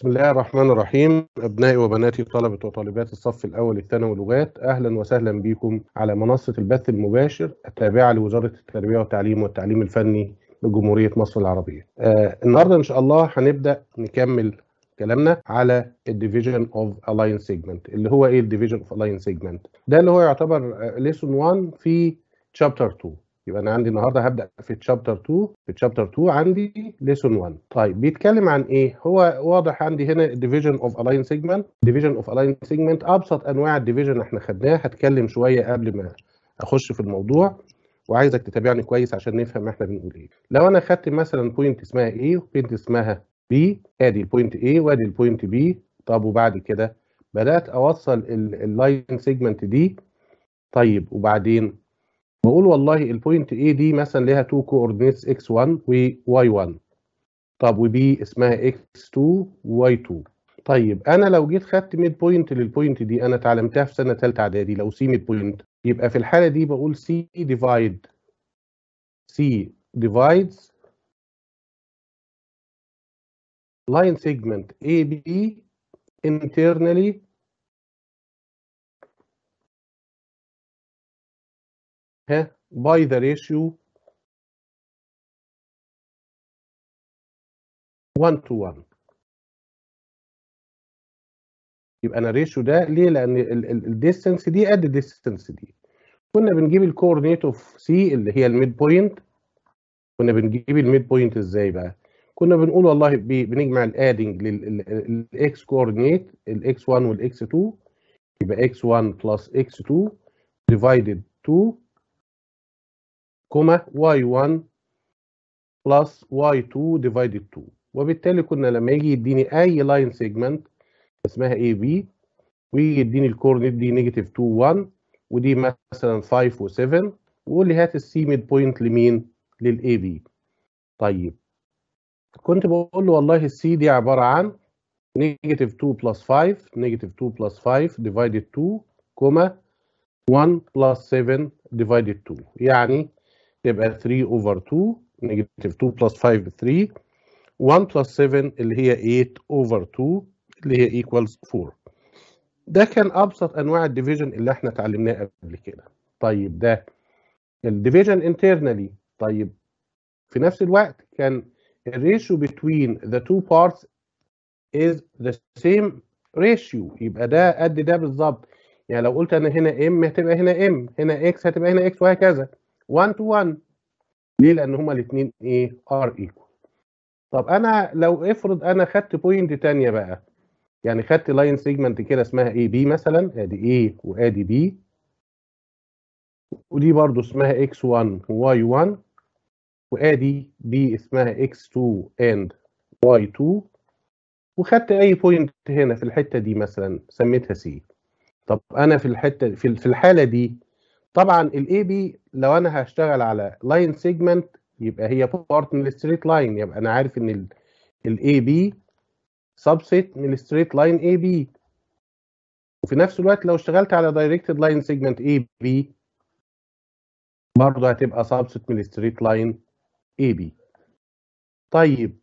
بسم الله الرحمن الرحيم أبنائي وبناتي طلبة وطالبات الصف الأول الثانوي لغات أهلا وسهلا بكم على منصة البث المباشر التابعة لوزارة التربية والتعليم والتعليم الفني لجمهورية مصر العربية آه النهاردة إن شاء الله هنبدأ نكمل كلامنا على الديفيجن اوف الاين سيجمنت اللي هو ايه الديفيجن اوف الاين سيجمنت ده اللي هو يعتبر ليسون آه، 1 في تشابتر 2 يبقى انا عندي النهارده هبدا في تشابتر 2 في تشابتر 2 عندي ليسون 1 طيب بيتكلم عن ايه هو واضح عندي هنا الديفيجن اوف الاين سيجمنت ديفيجن اوف الاين سيجمنت ابسط انواع الديفيجن احنا خدناه هتكلم شويه قبل ما اخش في الموضوع وعايزك تتابعني كويس عشان نفهم احنا بنقول ايه لو انا خدت مثلا بوينت اسمها ايه وبوينت اسمها بي ادي البوينت ايه وادي البوينت بي طب وبعد كده بدات اوصل اللاين سيجمنت دي طيب وبعدين بقول والله البوينت A دي مثلا ليها تو كوردينيتس x1 y1 طب B اسمها x2 y2 طيب انا لو جيت خدت ميد بوينت للبوينت دي انا اتعلمتها في سنه ثالثه اعدادي لو سي ميد بوينت يبقى في الحاله دي بقول سي ديفايد سي divides line segment AB internally by the ratio 1 to 1 يبقى انا الريشيو ده ليه لان الديستنس دي قد الديستنس دي كنا بنجيب الكورنيت اوف سي اللي هي الميد بوينت كنا بنجيب الميد بوينت ازاي بقى كنا بنقول والله بنجمع الادنج للاكس كورنيت الاكس 1 والاكس 2 يبقى x1 plus x2 divided 2 كوما y1 plus y2 divided 2 وبالتالي كنا لما يجي يديني اي لاين سيجمنت اسمها اي بي ويجي يديني الكورنيت دي نيجاتيف 2 1 ودي مثلا 5 و7 ويقول لي هات السي ميد بوينت لمين؟ للاي بي طيب كنت بقول له والله السي دي عباره عن نيجاتيف 2 بلس 5 نيجاتيف 2 بلس 5 ديفايدد 2 كوما 1 بلس 7 ديفايدد 2 يعني تبقى 3 اوفر 2 نيجاتيف 2 بلس 5 ب 3 1 بلس 7 اللي هي 8 اوفر 2 اللي هي ايكوالز 4 ده كان ابسط انواع الديفيجن اللي احنا اتعلمناه قبل كده طيب ده الديفيجن انترنالي طيب في نفس الوقت كان الريشيو between the two parts is the same ratio يبقى ده قد ده بالظبط يعني لو قلت انا هنا ام هتبقى هنا ام هنا اكس هتبقى هنا اكس وهكذا 1 تو 1 ليه لان هما الاثنين ايه ار ايكوال طب انا لو افرض انا خدت بوينت تانية بقى يعني خدت لاين سيجمنت كده اسمها اي بي مثلا ادي اي وادي بي ودي برضو اسمها x1 y1 وادي بي اسمها x2 and y2 وخدت اي بوينت هنا في الحته دي مثلا سميتها سي طب انا في الحته في الحاله دي طبعا الاي بي لو انا هشتغل على لاين سيجمنت يبقى هي بارت من الستريت لاين يبقى انا عارف ان الاي بي سبسيت من الستريت لاين اي بي وفي نفس الوقت لو اشتغلت على دايركتد لاين سيجمنت اي بي برضه هتبقى سبسيت من الستريت لاين اي بي طيب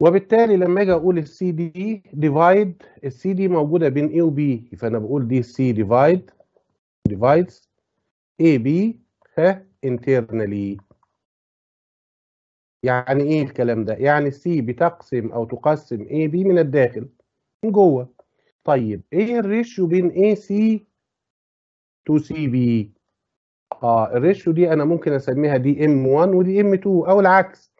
وبالتالي لما اجي اقول السي دي ديفايد السي دي موجوده بين اي وبي فانا بقول دي سي ديفايد divides AB internally يعني ايه الكلام ده؟ يعني C بتقسم او تقسم AB من الداخل من جوه طيب ايه الريشيو بين AC to CB؟ اه الريشيو دي انا ممكن اسميها دي M1 ودي M2 او العكس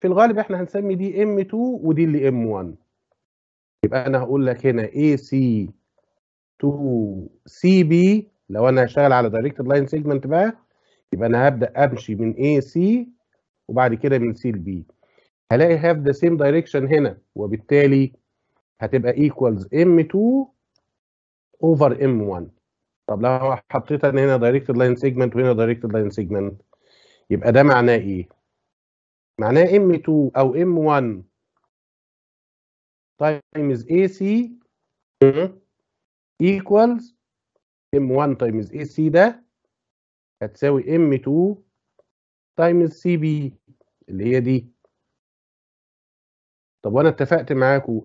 في الغالب احنا هنسمي دي M2 ودي اللي M1 يبقى انا هقول لك هنا AC to CB لو انا هشتغل على دايركت لاين سيجمنت بقى يبقى انا هبدا امشي من A C وبعد كده من ل B هلاقي هاف ذا سيم دايركشن هنا وبالتالي هتبقى ايكوالز m 2 اوفر m 1 طب لو حطيت انا هنا دايركت لاين سيجمنت وهنا دايركت لاين سيجمنت يبقى ده معناه ايه؟ معناه m 2 او m 1 تايمز AC ايكوالز M1 تايمز AC ده هتساوي M2 تايمز CB اللي هي دي طب وانا اتفقت معاكم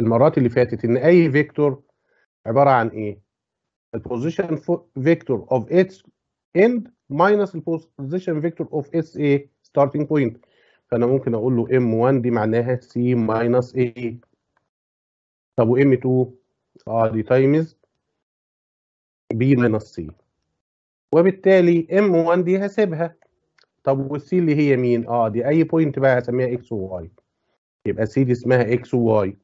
المرات اللي فاتت ان اي فيكتور عباره عن ايه؟ البوزيشن فيكتور اوف اتس اند ماينس البوزيشن فيكتور اوف اس اي ستارتنج بوينت فانا ممكن اقول له M1 دي معناها C ماينس A طب و M2 اه دي تايمز ب minus c وبالتالي m1 دي هسيبها طب والسي اللي هي مين؟ اه دي اي بوينت بقى هسميها اكس وواي يبقى سي دي اسمها اكس وواي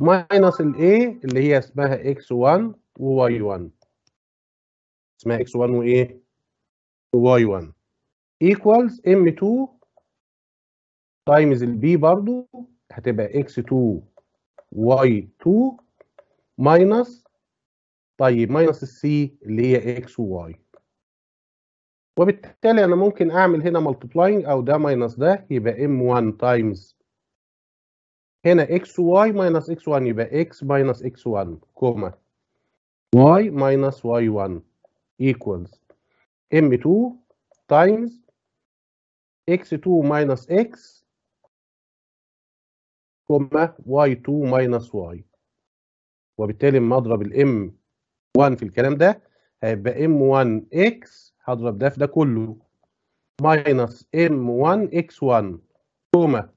ماينص الاي اللي هي اسمها اكس 1 وواي 1 اسمها اكس 1 وايه؟ وواي 1 ايكوالز ام 2 تايمز البي برضو هتبقى اكس 2 واي 2 ماينس طيب ماينس السي اللي هي اكس وواي وبالتالي انا ممكن اعمل هنا ملتبلاينج او ده ماينس ده يبقى ام 1 تايمز هنا اكس واي ماينس اكس 1 يبقى اكس ماينس اكس 1 كوما واي ماينس واي 1 ايكوالز ام 2 تايمز اكس 2 ماينس اكس كوما y2 ماينس y وبالتالي لما اضرب الام 1 في الكلام ده هيبقى ام 1 اكس هضرب ده في ده كله ماينس ام 1 اكس 1 كوما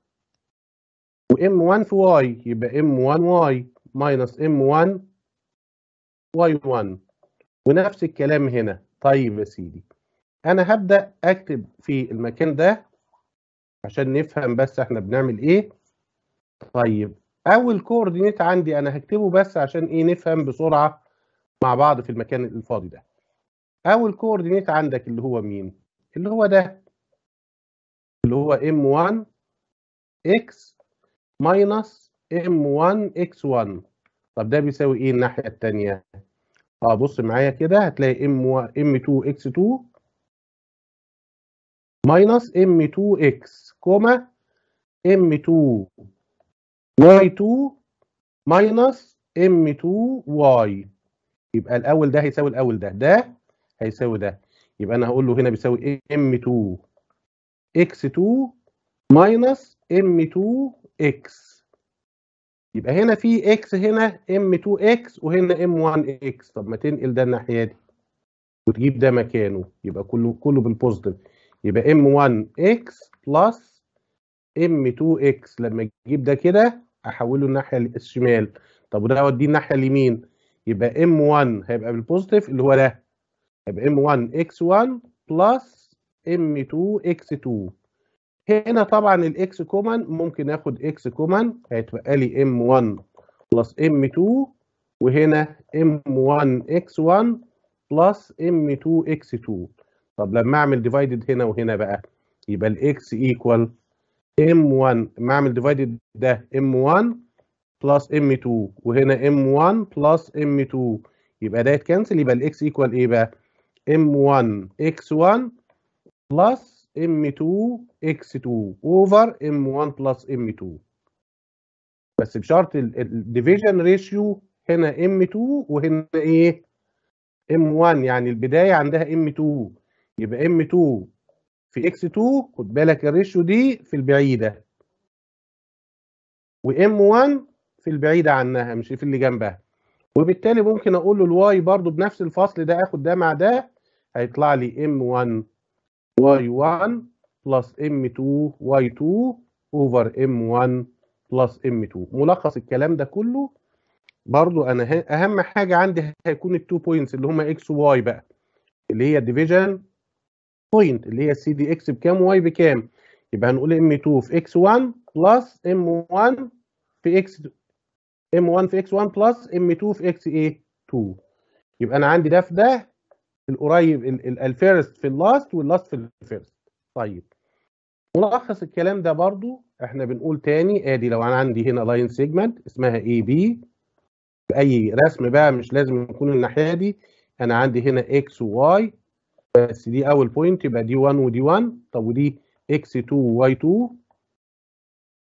وام 1 في y يبقى ام 1 y ماينس ام 1 y 1 ونفس الكلام هنا طيب يا سيدي انا هبدا اكتب في المكان ده عشان نفهم بس احنا بنعمل ايه طيب اول كوردينيت عندي انا هكتبه بس عشان ايه نفهم بسرعه مع بعض في المكان الفاضي ده اول كوردينيت عندك اللي هو مين اللي هو ده اللي هو m1 x ماينس m1 x1 طب ده بيساوي ايه الناحيه الثانيه اه بص معايا كده هتلاقي m m2 x2 ماينس m2 x كوما m2 y 2 ماينس m 2 y يبقى الاول ده هيساوي الاول ده ده هيساوي ده يبقى انا هقول له هنا بيساوي m2 x2 2 x 2 ماينس m 2 x يبقى هنا في x هنا m 2 x وهنا m 1 x طب ما تنقل ده الناحيه دي وتجيب ده مكانه يبقى كله كله بالبوزيتيف يبقى m 1 x بلس ام 2 اكس لما اجيب ده كده احوله الناحيه الشمال طب وده اوديه الناحيه اليمين يبقى ام 1 هيبقى بالبوزيتيف اللي هو ده يبقي ام 1 اكس 1 بلس ام 2 اكس 2 هنا طبعا الاكس كومن ممكن اخد اكس كومن هيتبقى لي ام 1 بلس ام 2 وهنا ام 1 اكس 1 بلس ام 2 اكس 2 طب لما اعمل ديفايدد هنا وهنا بقى يبقى الاكس ايكوال M1 اما اعمل ديفايدد ده M1 بلس M2 وهنا M1 بلس M2 يبقى ده يتكنسل يبقى الاكس ايكوال ايه بقى؟ M1 X1 بلس M2 X2 اوفر M1 بلس M2 بس بشرط الديفيجن ريشيو هنا M2 وهنا ايه؟ M1 يعني البداية عندها M2 يبقى M2 في اكس 2 خد بالك الريشيو دي في البعيده وام 1 في البعيده عنها مش في اللي جنبها وبالتالي ممكن اقول له الواي برضو بنفس الفصل ده اخد ده مع ده هيطلع لي ام 1 واي 1 بلس ام 2 واي 2 اوفر ام 1 بلس ام 2 ملخص الكلام ده كله برضو انا اهم حاجه عندي هيكون التو بوينتس اللي هما اكس واي بقى اللي هي الديفيجن بوينت اللي هي السي دي اكس بكام واي بكام يبقى هنقول ام 2 في اكس 1 بلس ام 1 في اكس ام 1 في اكس 1 بلس ام 2 في اكس ايه 2 يبقى انا عندي ده في ده القريب الفيرست في اللاست واللاست في الفيرست طيب ملخص الكلام ده برضو احنا بنقول تاني ادي لو انا عندي هنا لاين سيجمنت اسمها اي بي باي رسم بقى مش لازم يكون الناحيه دي انا عندي هنا اكس وواي بس دي اول بوينت يبقى دي 1 ودي 1 طب ودي اكس 2 واي 2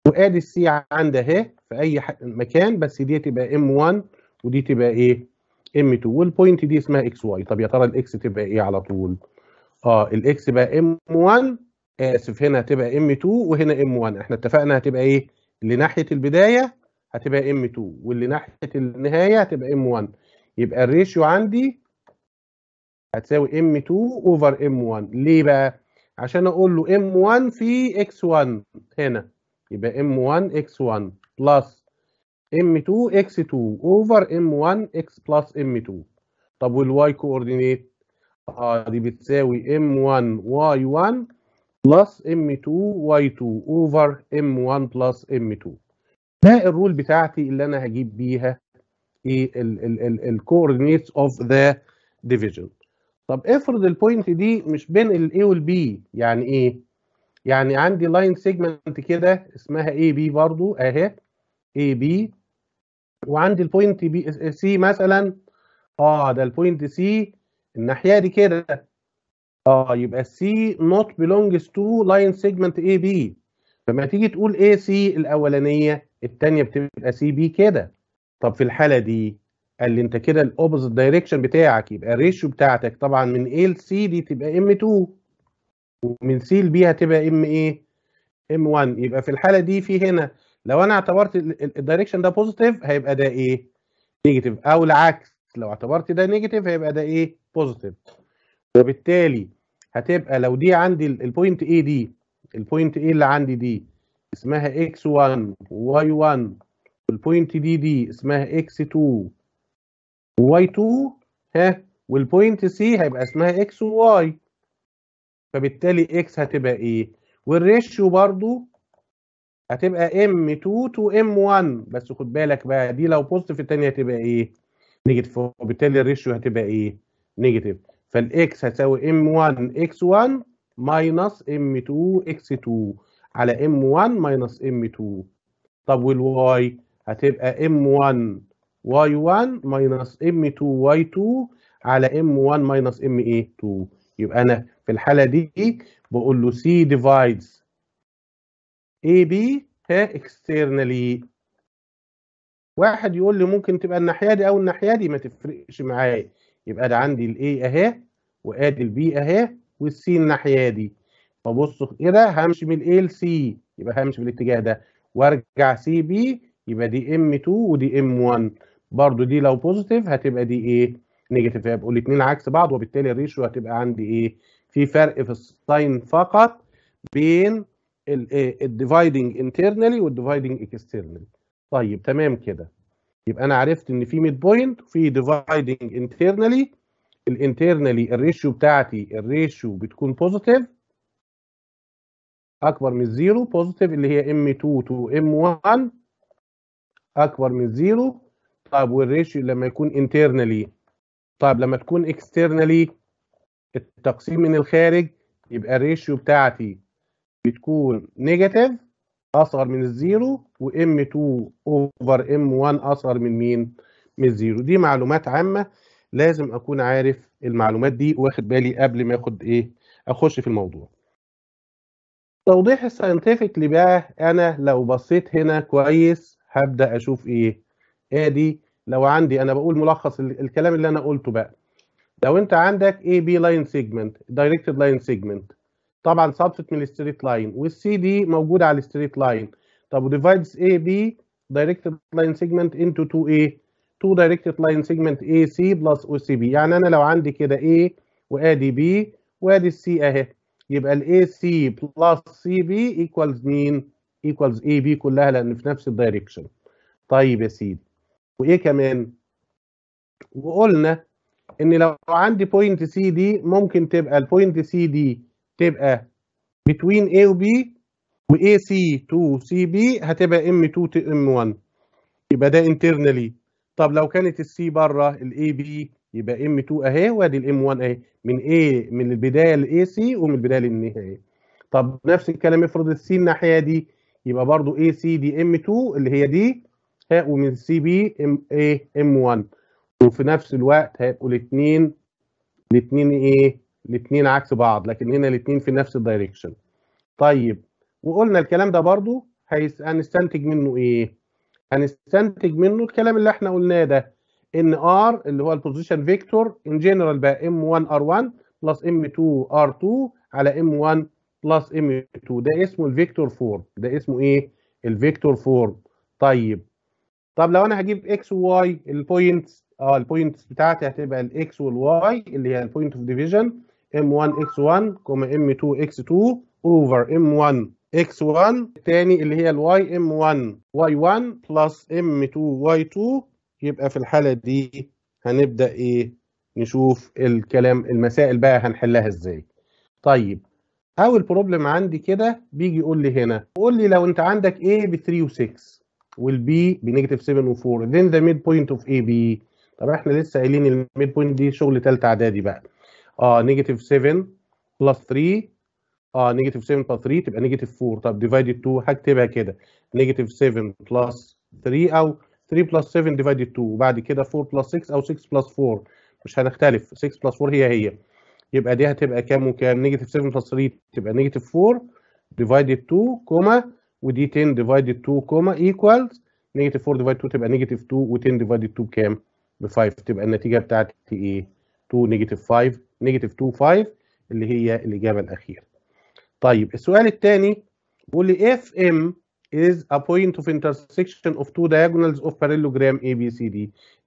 وادي السي عندي اهي في اي مكان بس دي تبقى ام 1 ودي تبقى ايه ام 2 والبوينت دي اسمها اكس واي طب يا ترى الاكس تبقى ايه على طول اه الاكس بقى ام 1 اسف هنا هتبقى ام 2 وهنا ام 1 احنا اتفقنا هتبقى ايه اللي ناحيه البدايه هتبقى ام 2 واللي ناحيه النهايه هتبقى ام 1 يبقى الريشيو عندي هتساوي ام 2 اوفر ام 1 ليه بقى عشان اقول له ام 1 في اكس 1 هنا يبقى ام 1 اكس 1 بلس ام 2 اكس 2 اوفر ام 1 اكس بلس ام 2 طب والواي كوردينيت اه دي بتساوي ام 1 واي 1 بلس ام 2 واي 2 اوفر ام 1 بلس ام 2 ده الرول بتاعتي اللي انا هجيب بيها ايه الكوردينيتس اوف ذا ديفيجن طب افرض البوينت دي مش بين وال B يعني ايه يعني عندي لاين سيجمنت كده اسمها A B برضو اهي A B وعندي البوينت B C مثلا اه ده البوينت C الناحيه دي كده اه يبقى C not belongs to لاين سيجمنت A B فما تيجي تقول A C الاولانيه الثانيه بتبقى C B كده طب في الحاله دي قال لي انت كده الاوبوزيت دايركشن بتاعك يبقى الريشيو بتاعتك طبعا من ايه C دي تبقى ام 2 ومن سي B هتبقى ام ايه ام 1 يبقى في الحاله دي في هنا لو انا اعتبرت الدايركشن ده بوزيتيف هيبقى ده ايه نيجاتيف او العكس لو اعتبرت ده نيجاتيف هيبقى ده ايه بوزيتيف وبالتالي هتبقى لو دي عندي البوينت ايه دي البوينت ايه اللي عندي دي اسمها x1 y1 والبوينت دي دي اسمها x2 واي 2 ها والبوينت سي هيبقى اسمها اكس وواي فبالتالي اكس هتبقى ايه والريشيو برضو هتبقى ام 2 تو ام 1 بس خد بالك بقى دي لو بوزيتيف الثانيه هتبقى ايه نيجاتيف وبالتالي الريشيو هتبقى ايه نيجاتيف فالاكس هتساوي ام 1 اكس 1 ماينص ام 2 اكس 2 على ام 1 ماينص ام 2 طب والواي هتبقى ام 1 y1 ماينص m2 y2 على m1 ماينص m 2 يبقى انا في الحاله دي بقول له c divides ab ها externally واحد يقول لي ممكن تبقى الناحيه دي او الناحيه دي ما تفرقش معايا يبقى ده عندي الاي اهي وادي البي اهي والسي الناحيه دي فبصوا كده همشي من الاي لسي يبقى همشي بالاتجاه ده وارجع سي بي يبقى دي ام 2 ودي ام 1 برضو دي لو بوزيتيف هتبقى دي ايه نيجاتيف هيبقوا الاثنين عكس بعض وبالتالي الريشيو هتبقى عندي ايه في فرق في الساين فقط بين الديفايدنج انترنالي والديفايدنج اكسترنالي طيب تمام كده يبقى انا عرفت ان في ميد بوينت وفي ديفايدنج انترنالي الانترنالي الريشيو بتاعتي الريشيو بتكون بوزيتيف اكبر من زيرو بوزيتيف اللي هي ام 2 تو ام 1 اكبر من زيرو طيب والريشيو لما يكون انترنالي طيب لما تكون اكسترنالي التقسيم من الخارج يبقى الريشيو بتاعتي بتكون نيجاتيف اصغر من الزيرو وام 2 اوفر ام 1 اصغر من مين؟ من الزيرو دي معلومات عامه لازم اكون عارف المعلومات دي واخد بالي قبل ما اخد ايه اخش في الموضوع توضيح الساينتفك اللي بقى انا لو بصيت هنا كويس هبدا اشوف ايه ادي ايه لو عندي انا بقول ملخص الكلام اللي انا قلته بقى لو انت عندك اي بي لاين سيجمنت دايركتد لاين سيجمنت طبعا صدفت من الستريت لاين والسي دي موجوده على الستريت لاين طب وديفايدز اي بي دايركتد لاين سيجمنت انتو 2 اي 2 دايركتد لاين سيجمنت اي سي بلس او سي بي يعني انا لو عندي كده اي وادي بي وادي السي اهي يبقى الاي سي بلس سي بي ايكوالز مين ايكوالز اي بي كلها لان في نفس الدايركشن طيب يا سيدي وايه كمان وقلنا ان لو عندي بوينت سي دي ممكن تبقى البوينت سي دي تبقى بتوين A و B و C to B هتبقى M2 to M1 يبقى ده internally طب لو كانت السي بره A بي يبقى M2 اهي وادي الام 1 اهي من A من البدايه A سي ومن البدايه للنهايه طب نفس الكلام افرض السي الناحيه دي يبقى برضو اي سي دي ام 2 اللي هي دي هيبقوا من سي بي ام ايه ام 1 وفي نفس الوقت هيبقوا الاثنين الاثنين ايه الاثنين عكس بعض لكن هنا الاثنين في نفس الدايركشن طيب وقلنا الكلام ده برضو هنستنتج منه ايه هنستنتج منه الكلام اللي احنا قلناه ده ان ار اللي هو البوزيشن فيكتور ان جنرال بقى ام 1 ار 1 بلس ام 2 ار 2 على ام 1 بلس ام 2 ده اسمه الفيكتور فورم ده اسمه ايه الفيكتور فورم طيب طب لو انا هجيب اكس وواي البوينتس اه البوينتس بتاعتي هتبقى الاكس والواي اللي هي البوينت اوف ديفيجن ام 1 x1 m2 x2 اوفر m1 x1 الثاني اللي هي الواي ام 1 y1 بلس m2 y2 يبقى في الحالة دي هنبدأ ايه نشوف الكلام المسائل بقى هنحلها ازاي طيب اول بروبلم عندي كده بيجي يقول لي هنا قول لي لو انت عندك ايه ب 3 و 6 will be 7 و4 then the midpoint of AB طب احنا لسه قايلين الميد بوينت دي شغل ثالثه اعدادي بقى اه نيجتيف 7 بلس 3 اه نيجتيف 7 بلس 3 تبقى نيجتيف 4 طب ديفايدد 2 هكتبها كده نيجتيف 7 بلس 3 او 3 بلس 7 ديفايدد 2 وبعد كده 4 بلس 6 او 6 بلس 4 مش هنختلف 6 بلس 4 هي هي يبقى دي هتبقى كام وكام نيجتيف 7 بلس 3 تبقى نيجتيف 4 ديفايدد 2 كوما ودي 10 ديفايدد 2 كوما ايكوالز نيجاتيف 4 ديفايد 2 تبقى نيجاتيف 2 و10 ديفايدد 2 بكام؟ ب 5 تبقى النتيجه بتاعتي ايه؟ 2 نيجاتيف 5 نيجاتيف 2 5 اللي هي الاجابه الاخيره. طيب السؤال الثاني بيقول لي اف ام is a point of intersection of two diagonals of parallelogram ABCD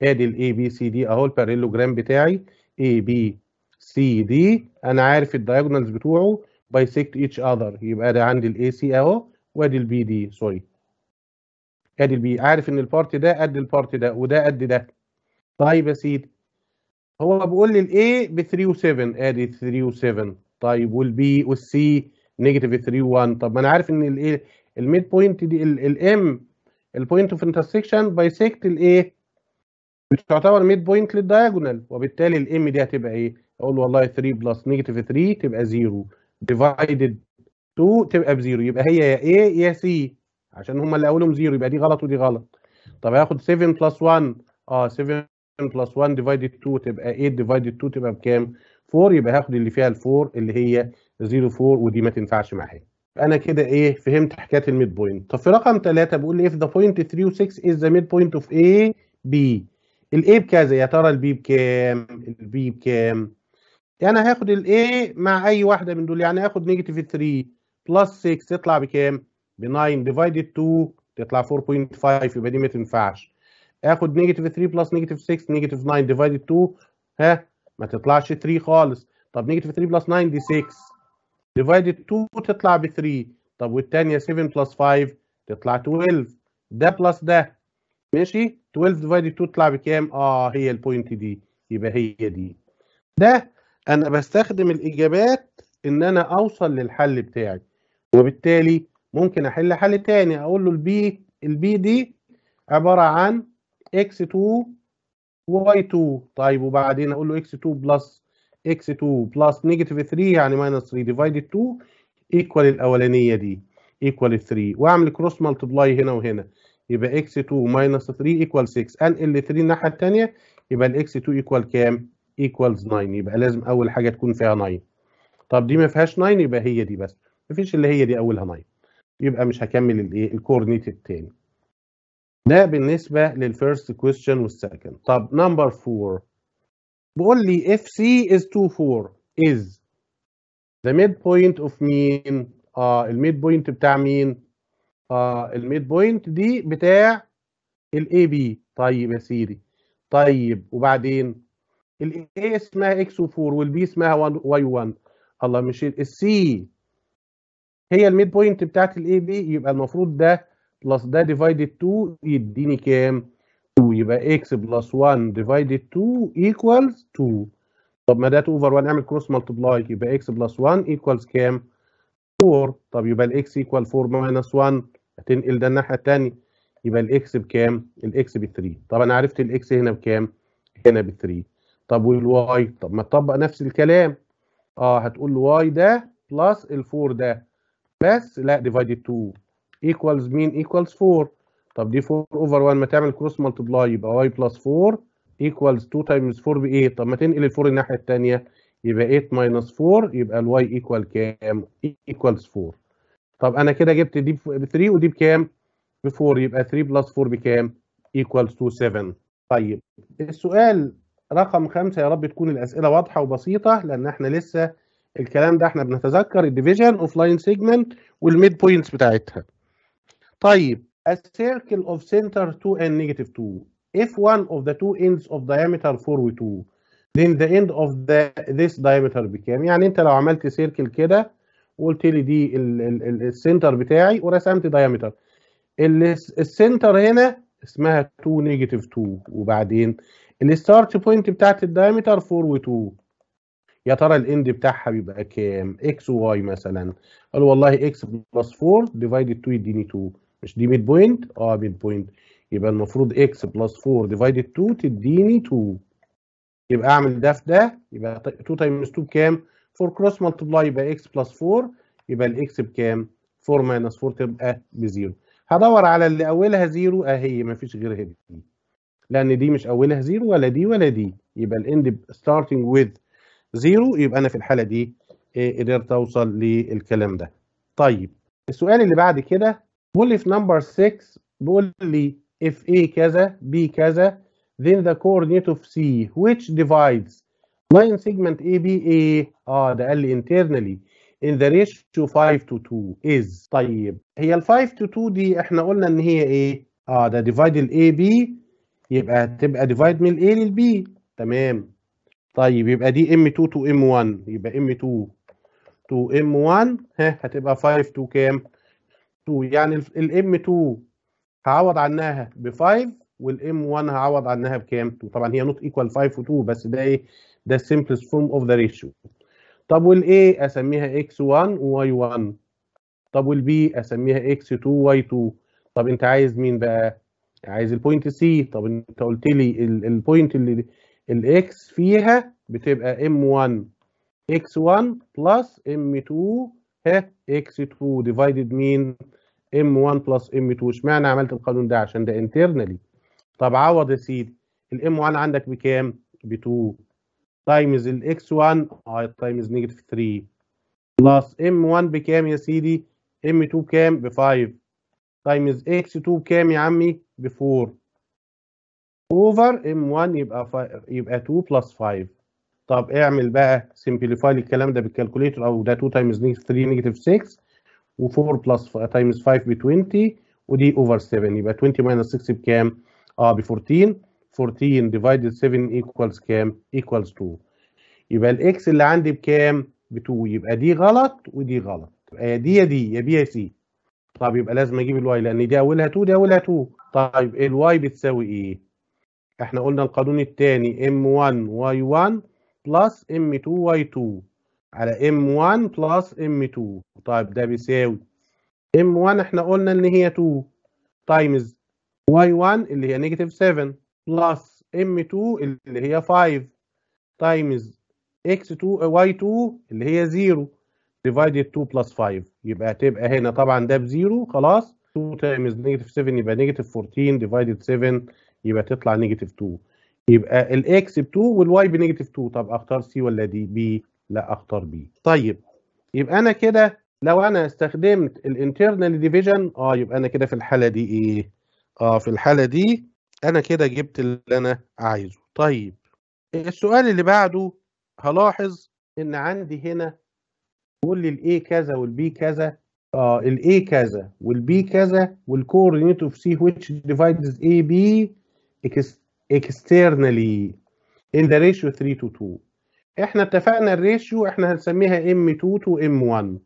ادي ال ABCD اهو الباراليلوجرام بتاعي ABCD انا عارف الدايجونالز بتوعه bisect each other يبقى ده عندي ال AC اهو وادي البي دي سوري ادي البي عارف ان البارت ده قد البارت ده وده قد ده طيب يا سيدي هو بيقول لي الاي ب 3 و7 ادي 3 و7 طيب والبي والسي نيجاتيف 3 و1 طب ما انا عارف ان الايه الميد بوينت دي الام البوينت اوف انترسكشن بايسكت الايه مش تعتبر ميد بوينت للدايجونال وبالتالي الام دي هتبقى ايه؟ اقول والله 3 بلس نيجاتيف 3 تبقى 0 ديفايدد 2 تبقى بزيرو يبقى هي يا A يا C عشان هما اللي اولهم زيرو يبقى دي غلط ودي غلط طب هاخد 7 بلس 1 اه 7 بلس 1 ديفايدد 2 تبقى 8 ديفايدد 2 تبقى بكام 4 يبقى هاخد اللي فيها ال 4 اللي هي 0 4 ودي ما تنفعش معايا انا كده ايه فهمت حكايه الميد بوينت طب في رقم 3 بيقول لي اف ذا بوينت 3 و 6 از ذا ميد بوينت اوف A B A بكذا يا ترى البي بكام البي بكام انا يعني هاخد A مع اي واحده من دول يعني هاخد نيجاتيف 3 بلس 6 تطلع بكام؟ ب 9 ديفايدد 2 تطلع 4.5 يبقى دي ما تنفعش اخد نيجاتيف 3 بلس نيجاتيف 6 نيجاتيف 9 ديفايدد 2 ها ما تطلعش 3 خالص طب نيجاتيف 3 بلس 9 دي 6 ديفايدد 2 تطلع ب 3 طب والثانيه 7 بلس 5 تطلع 12 ده بلس ده ماشي 12 ديفايدد 2 تطلع بكام؟ اه هي البوينت دي يبقى هي دي ده انا بستخدم الاجابات ان انا اوصل للحل بتاعي وبالتالي ممكن احل حل تاني اقول له البي البي دي عباره عن اكس 2 واي 2 طيب وبعدين اقول له اكس 2 بلس اكس 2 بلس نيجاتيف 3 يعني ماينس 3 ديفايدد 2 ايكوال الاولانيه دي ايكوال 3 واعمل كروس مالتبلاي هنا وهنا يبقى اكس 2 ماينس 3 ايكوال 6 انقل 3 الناحيه الثانيه يبقى الاكس 2 ايكوال كام؟ ايكوالز 9 يبقى لازم اول حاجه تكون فيها 9 طب دي ما فيهاش 9 يبقى هي دي بس مفيش اللي هي دي اولها ناين يبقى مش هكمل الايه الكورنيت الثاني ده بالنسبه للفيرست كويستشن والسكند طب نمبر 4 بيقول لي اف سي از 2 4 از ذا ميد بوينت اوف مين اه الميد بوينت بتاع مين اه الميد بوينت دي بتاع الاي بي طيب يا سيدي طيب وبعدين الاي اسمها اكس و 4 والبي اسمها واي 1 الله مش السي هي الميد بوينت بتاعت الاي بي يبقى المفروض ده بلس ده ديفايدد 2 يديني كام 2 يبقى اكس بلس 1 ديفايدد 2 ايكوالز 2 طب ما ده 2 اوفر 1 اعمل كروس ملتبلاي يبقى اكس بلس 1 ايكوالز كام 4 طب يبقى الاكس ايكوال 4 ماينس 1 هتنقل ده الناحيه الثانيه يبقى الاكس بكام الاكس ب 3 طب انا عرفت الاكس هنا بكام هنا ب 3 طب والواي طب ما تطبق نفس الكلام اه هتقول له واي ده بلس ال4 ده بس لا ديفايدد 2 ايكوالز مين ايكوالز 4 طب دي 4 اوفر 1 ما تعمل كروس مالتبلاي يبقى واي بلس 4 ايكوالز 2 تايمز 4 ب 8 طب ما تنقل ال 4 الناحيه الثانيه يبقى 8 ماينس 4 يبقى الواي ايكوال كام؟ ايكوالز 4 طب انا كده جبت دي ب 3 ودي بكام؟ ب 4 يبقى 3 بلس 4 بكام؟ ايكوالز 2 7 طيب السؤال رقم خمسة يا رب تكون الأسئلة واضحة وبسيطة لأن احنا لسه الكلام ده احنا بنتذكر الديفيجن اوف لاين سيجمنت والميد بوينتس بتاعتها طيب a circle of center 2 and negative 2 if one of the two ends of diameter 4 و 2 then the end of the this diameter بكام يعني انت لو عملت سيركل كده وقلت لي دي السنتر بتاعي ورسمت دايمتر السنتر هنا اسمها 2 نيجاتيف 2 وبعدين الستارت بوينت بتاعت الدايمتر 4 و 2 يا ترى الاند بتاعها بيبقى كام اكس وواي مثلا قال والله اكس بلس 4 ديفايدد 2 يديني 2 مش دي ميد بوينت اه ميد بوينت يبقى المفروض اكس بلس 4 ديفايدد 2 تديني 2 يبقى اعمل ده في ده يبقى 2 تايمز 2 بكام 4 كروس ملتبلاي يبقى اكس بلس 4 يبقى الاكس بكام 4 ماينس 4 تبقى بزيرو هدور على اللي اولها زيرو اهي آه، مفيش غيرها دي لان دي مش اولها زيرو ولا دي ولا دي يبقى الاند ستارتنج ويز زيرو يبقى انا في الحاله دي إيه، قدرت اوصل للكلام ده طيب السؤال اللي بعد كده بيقول لي في نمبر 6 بيقول لي if A كذا B كذا then the coordinate of C which divides line segment a اه ده قال لي internally in the ratio 5 to 2 is طيب هي ال 5 to 2 دي احنا قلنا ان هي ايه؟ اه ده divide ال b يبقى تبقى divide من ال A لل B تمام طيب يبقى دي ام 2 تو ام 1 يبقى ام 2 تو ام 1 ها هتبقى 5 تو كام 2 يعني الام 2 هعوض عنها ب 5 والام 1 هعوض عنها بكام 2 طبعا هي نوت ايكوال 5 و2 بس ده ايه ده السمبلست فورم اوف ذا ريشيو طب والاي اسميها x1 وy 1 طب والبي اسميها x2 وy 2 طب انت عايز مين بقى عايز البوينت سي طب انت قلت لي البوينت اللي الاكس فيها بتبقي ام 1 اكس x1 بلس ام 2 ها اكس 2 ديفايدد مين ام 1 بلس ام 2 اشمعنى عملت القانون ده عشان ده انترنالي طب عوض يا سيدي الام 1 عندك بكام ب 2 تايمز الاكس 1 اي تايمز نيجاتيف 3 بلس ام 1 بكام يا سيدي ام 2 بكام ب 5 تايمز اكس 2 بكام يا عمي ب 4 اوفر ام 1 يبقى فا... يبقى 2 بلس 5 طب اعمل بقى سمبليفاي الكلام ده بالكالكوليتر او ده 2 تايمز 3 نيجاتيف 6 و4 بلس 5 ب 20 ودي اوفر 7 يبقى 20 ماينس 6 بكام؟ اه ب 14 14 ديفايد 7 ايكوالز كام؟ ايكوالز 2 يبقى الاكس اللي عندي بكام؟ ب 2 يبقى دي غلط ودي غلط يبقى يا دي يا دي يا بي يا سي طب يبقى لازم اجيب الواي لان دي اولها 2 دي اولها 2 طيب الواي بتساوي ايه؟ احنا قلنا القانون الثاني M1 Y1 بلس M2 Y2 على M1 بلس M2 طيب ده بيساوي M1 احنا قلنا ان هي 2 تايمز Y1 اللي هي نيجاتيف 7 بلس M2 اللي هي 5 تايمز X2 Y2 اللي هي 0 divided 2 plus 5 يبقى تبقى هنا طبعا ده بزيرو خلاص 2 times negative 7 يبقى negative 14 divided 7 يبقى تطلع نيجاتيف 2 يبقى الاكس ب 2 والواي بنيجاتيف 2 طب اختار سي ولا دي بي لا اختار بي طيب يبقى انا كده لو انا استخدمت الانترنال ديفيجن اه يبقى انا كده في الحاله دي ايه اه في الحاله دي انا كده جبت اللي انا عايزه طيب السؤال اللي بعده هلاحظ ان عندي هنا بيقول لي الاي كذا والبي كذا اه الاي كذا والبي كذا والكوردينيت اوف سي ويتش ديفايدز اي بي externally in the ratio 3 to 2 احنا اتفقنا الريشيو احنا هنسميها m 2 to m 1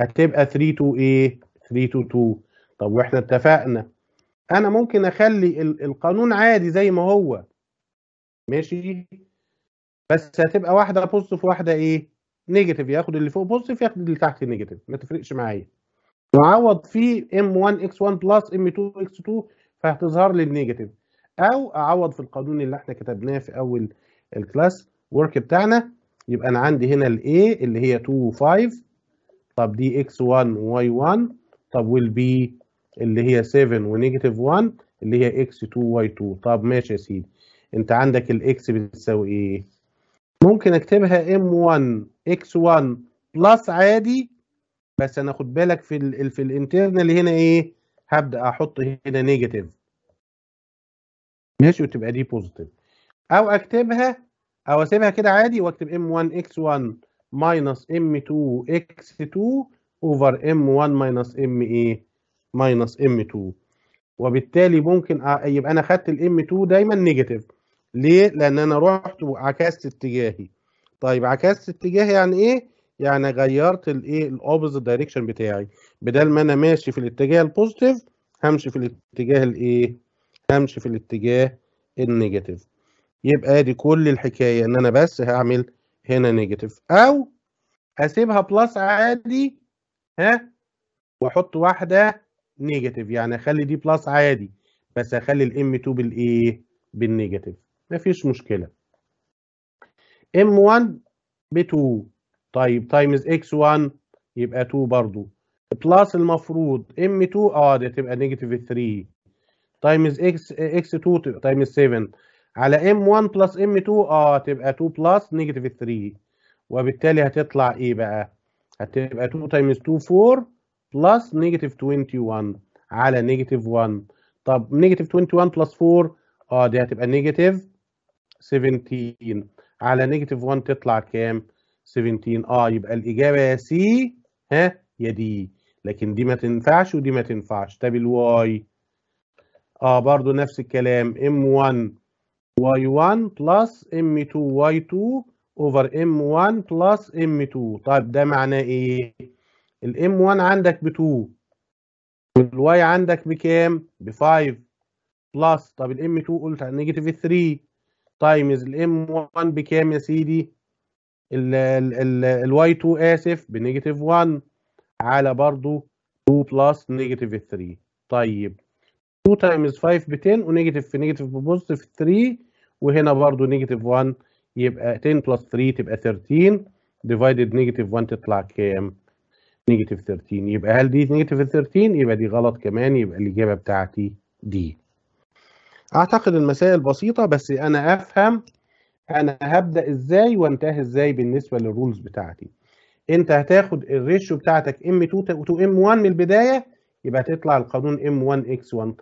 هتبقى 3 to A 3 to 2 طب واحنا اتفقنا انا ممكن اخلي القانون عادي زي ما هو ماشي بس هتبقى واحده بوزيتيف واحده ايه نيجاتيف ياخد اللي فوق بوزيتيف ياخد اللي تحت نيجاتيف ما تفرقش معايا نعوض فيه m 1 x 1 بلس m 2 x 2 فهتظهر لي النيجاتيف او اعوض في القانون اللي احنا كتبناه في اول الكلاس ورك بتاعنا يبقى انا عندي هنا الاي اللي هي 2 5 طب دي اكس 1 واي 1 طب والبي اللي هي 7 ونيجاتيف 1 اللي هي اكس 2 واي 2 طب ماشي يا سيدي انت عندك الاكس بتساوي ايه ممكن اكتبها ام 1 اكس 1 بلس عادي بس انا خد بالك في الـ في الانترنال هنا ايه هبدا احط هنا نيجاتيف ماشي وتبقى دي بوزيتيف او اكتبها او اسيبها كده عادي واكتب ام 1 اكس 1 ماينص ام 2 اكس 2 اوفر ام 1 ماينص ام ايه ماينص ام 2 وبالتالي ممكن يبقى انا خدت الام 2 دايما نيجاتيف ليه لان انا رحت وعكست اتجاهي طيب عكست اتجاهي يعني ايه يعني غيرت الايه الاوبز دايركشن بتاعي بدل ما انا ماشي في الاتجاه البوزيتيف همشي في الاتجاه الايه همشي في الاتجاه النيجاتيف يبقى دي كل الحكايه ان انا بس هعمل هنا نيجاتيف او هسيبها بلس عادي ها واحط واحده نيجاتيف يعني اخلي دي بلس عادي بس اخلي الام 2 بالايه بالنيجاتيف مفيش مشكله ام 1 ب 2 طيب تايمز اكس 1 يبقى 2 برضو بلس المفروض ام 2 اه دي تبقى نيجاتيف 3 تايمز اكس اكس 2 تبقى تايمز 7 على ام 1 بلس ام 2 اه تبقى 2 بلس نيجاتيف 3 وبالتالي هتطلع ايه بقى؟ هتبقى 2 تايمز 2 4 بلس نيجاتيف 21 على نيجاتيف 1 طب نيجاتيف 21 بلس 4 اه دي هتبقى نيجاتيف 17 على نيجاتيف 1 تطلع كام؟ 17 اه يبقى الاجابه يا سي ها يا دي لكن دي ما تنفعش ودي ما تنفعش طب الواي اه برضو نفس الكلام m1 y1 بلس m2 y2 over m1 بلس m2 طيب ده معناه ايه الام m1 عندك ب 2 والواي عندك بكام ب 5 بلس طب الام 2 قلت على نيجاتيف 3 تايمز الام 1 بكام يا سيدي الواي 2 اسف بنيجاتيف 1 على برضو 2 بلس نيجاتيف 3 طيب 2 تايمز 5 ب 10 ونيجاتيف في نيجاتيف بوزيتيف 3 وهنا برضو نيجاتيف 1 يبقى 10 بلس 3 تبقى 13 ديفايدد نيجاتيف 1 تطلع كام؟ نيجاتيف 13 يبقى هل دي نيجاتيف 13 يبقى دي غلط كمان يبقى الإجابة بتاعتي دي. أعتقد المسائل بسيطة بس أنا أفهم انا هبدا ازاي وانتهي ازاي بالنسبه للرولز بتاعتي انت هتاخد الريشيو بتاعتك ام 2 تو ام 1 من البدايه يبقى تطلع القانون ام 1 اكس 1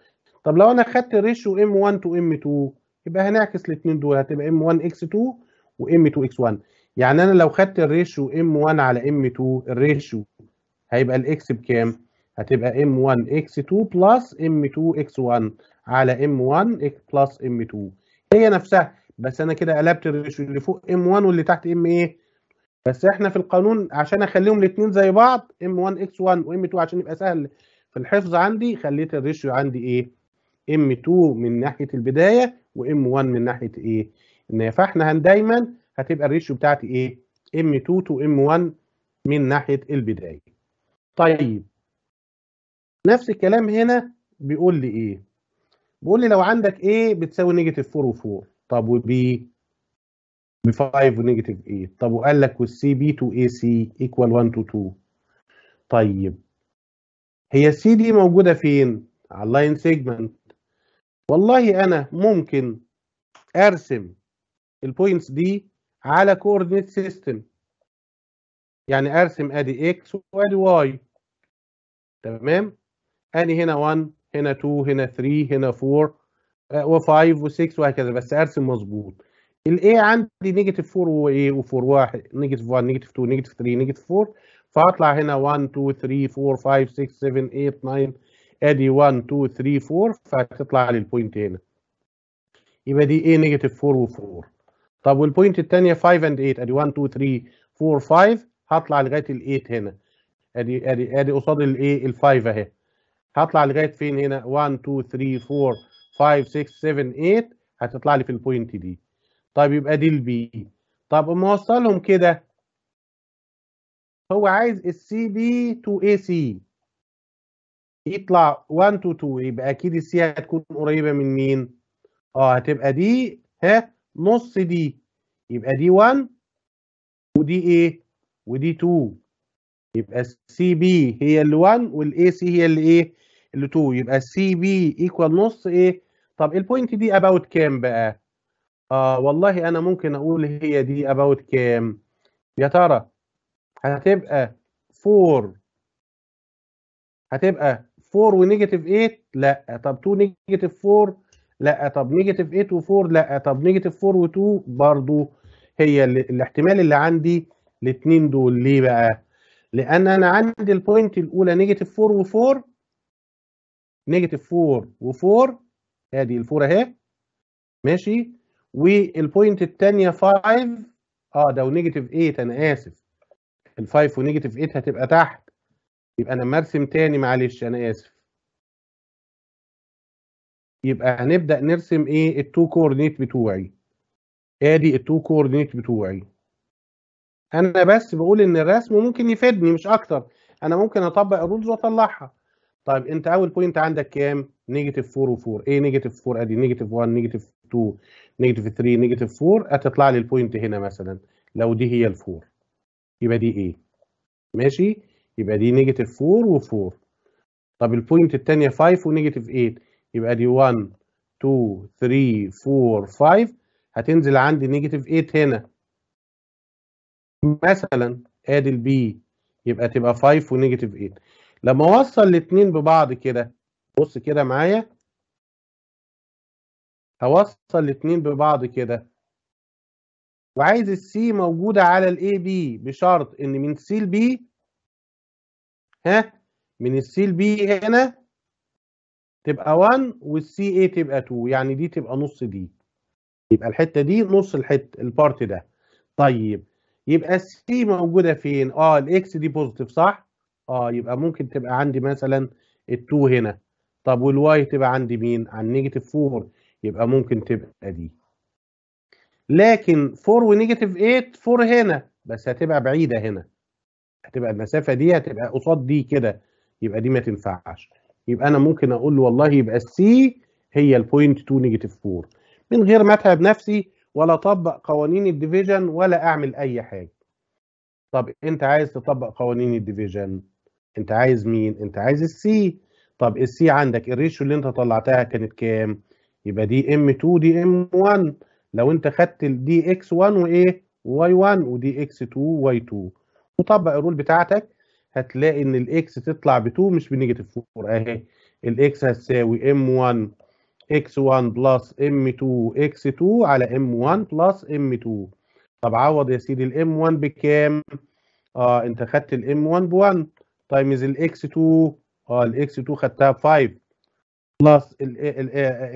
طب لو انا خدت الريشيو ام 1 تو ام 2 يبقى هنعكس الاثنين دول هتبقي ام 1 اكس 2 وام 2 اكس 1 يعني انا لو خدت الريشيو ام 1 علي ام M2 الريشيو هيبقى الاكس بكام؟ ام 1 اكس 2 بلس ام 2 اكس على ام 1 بلس ام 2 هي نفسها بس انا كده قلبت الريشيو اللي فوق ام 1 واللي تحت ام ايه بس احنا في القانون عشان اخليهم الاثنين زي بعض ام 1 اكس 1 وام 2 عشان يبقى سهل في الحفظ عندي خليت الريشيو عندي ايه ام 2 من ناحيه البدايه وام 1 من ناحيه ايه النهايه فاحنا هن دايما هتبقى الريشيو بتاعتي ايه ام 2 تو ام 1 من ناحيه البدايه طيب نفس الكلام هنا بيقول لي ايه بيقول لي لو عندك ايه بتساوي نيجاتيف 4 و4 طب وبي ب 5 ونيجاتيف 8 طب وقال لك والسي بي تو اي سي ايكوال 1 تو 2 طيب هي السي دي موجوده فين؟ على اللاين سيجمنت والله انا ممكن ارسم البوينتس دي على كوردينيت سيستم يعني ارسم ادي اكس وادي واي تمام؟ اني هنا 1 هنا 2 هنا 3 هنا 4 و5 آه، و6 وهكذا بس ارسم مظبوط الاي عندي نيجاتيف 4 وايه و4 1 نيجاتيف 1 نيجاتيف 2 نيجاتيف 3 نيجاتيف 4 فهطلع هنا 1 2 3 4 5 6 7 8 9 ادي 1 2 3 4 فهتطلع لي البوينت هنا يبقى دي ايه نيجاتيف 4 و4 طب والبوينت الثانيه 5 اند 8 ادي 1 2 3 4 5 هطلع لغايه ال 8 هنا ادي ادي ادي قصاد الايه ال 5 اهي هطلع لغايه فين هنا 1 2 3 4 5 6 7 8 هتطلع لي في البوينت دي طيب يبقى دي البي طب اما اوصلهم كده هو عايز السي بي تو اي سي يطلع 1 تو 2 يبقى اكيد السي هتكون قريبه من مين اه هتبقى دي ها نص دي يبقى دي 1 ودي ايه ودي 2 يبقى السي بي هي ال 1 والاي سي هي اللي ايه اللي 2 يبقى السي بي ايكوال نص ايه طب البوينت دي اباوت كام بقى اه والله انا ممكن اقول هي دي اباوت كام يا ترى هتبقى 4 هتبقى 4 ونيجاتيف 8 لا طب 2 نيجاتيف 4 لا طب نيجاتيف 8 و4 لا طب نيجاتيف 4 و2 برضه هي الاحتمال اللي عندي الاثنين دول ليه بقى لان انا عندي البوينت الاولى نيجاتيف 4 و4 نيجاتيف 4 و4 ادي الفور اهي ماشي والبوينت الثانيه 5 اه ده ونيجاتيف 8 انا اسف ال5 ونيجاتيف 8 هتبقى تحت يبقى انا مرسم ثاني معلش انا اسف يبقى هنبدا نرسم ايه التو كوردينيت بتوعي ادي التو كوردينيت بتوعي انا بس بقول ان الرسم ممكن يفيدني مش اكتر انا ممكن اطبق الرولز واطلعها طيب انت اول بوينت عندك كام نيجاتيف 4 و4 ايه نيجاتيف 4 ادي نيجاتيف 1 نيجاتيف 2 نيجاتيف 3 نيجاتيف 4 هتطلع لي البوينت هنا مثلا لو دي هي ال4 يبقى دي ايه ماشي يبقى دي نيجاتيف 4 و4 طب البوينت الثانيه 5 ونيجاتيف 8 يبقى دي 1 2 3 4 5 هتنزل عندي نيجاتيف 8 هنا مثلا ادي البي يبقى تبقى 5 ونيجاتيف 8 لما اوصل الاثنين ببعض كده بص كده معايا هوصل الاتنين ببعض كده وعايز السي موجودة على الاي بي بشرط ان من سي لبي ها من السي لبي هنا تبقى 1 والسي اي تبقى 2 يعني دي تبقى نص دي يبقى الحتة دي نص الحتة البارت ده طيب يبقى السي موجودة فين؟ اه الاكس دي بوزيتيف صح؟ اه يبقى ممكن تبقى عندي مثلا ال2 هنا طب والواي تبقى عند مين؟ عند نيجاتيف 4 يبقى ممكن تبقى دي لكن 4 ونيجاتيف 8 4 هنا بس هتبقى بعيدة هنا هتبقى المسافة دي هتبقى قصاد دي كده يبقى دي ما تنفعش يبقى أنا ممكن أقول له والله يبقى السي هي البوينت 2 نيجاتيف 4 من غير ما أتعب نفسي ولا أطبق قوانين الديفيجن ولا أعمل أي حاجة طب أنت عايز تطبق قوانين الديفيجن أنت عايز مين؟ أنت عايز السي طب السي عندك الريشيو اللي انت طلعتها كانت كام؟ يبقى دي ام 2 دي ام 1 لو انت خدت الدي اكس 1 وايه؟ واي 1 ودي اكس 2 واي 2 وطبق الرول بتاعتك هتلاقي ان الاكس تطلع ب 2 مش بنيجاتيف 4 اهي الاكس هتساوي ام 1 اكس 1 بلس ام 2 اكس 2 على ام 1 بلس ام 2 طب عوض يا سيدي الام 1 بكام؟ اه انت خدت الام 1 ب 1 تايمز الاكس 2 اه الاكس 2 خدتها ب 5 بلس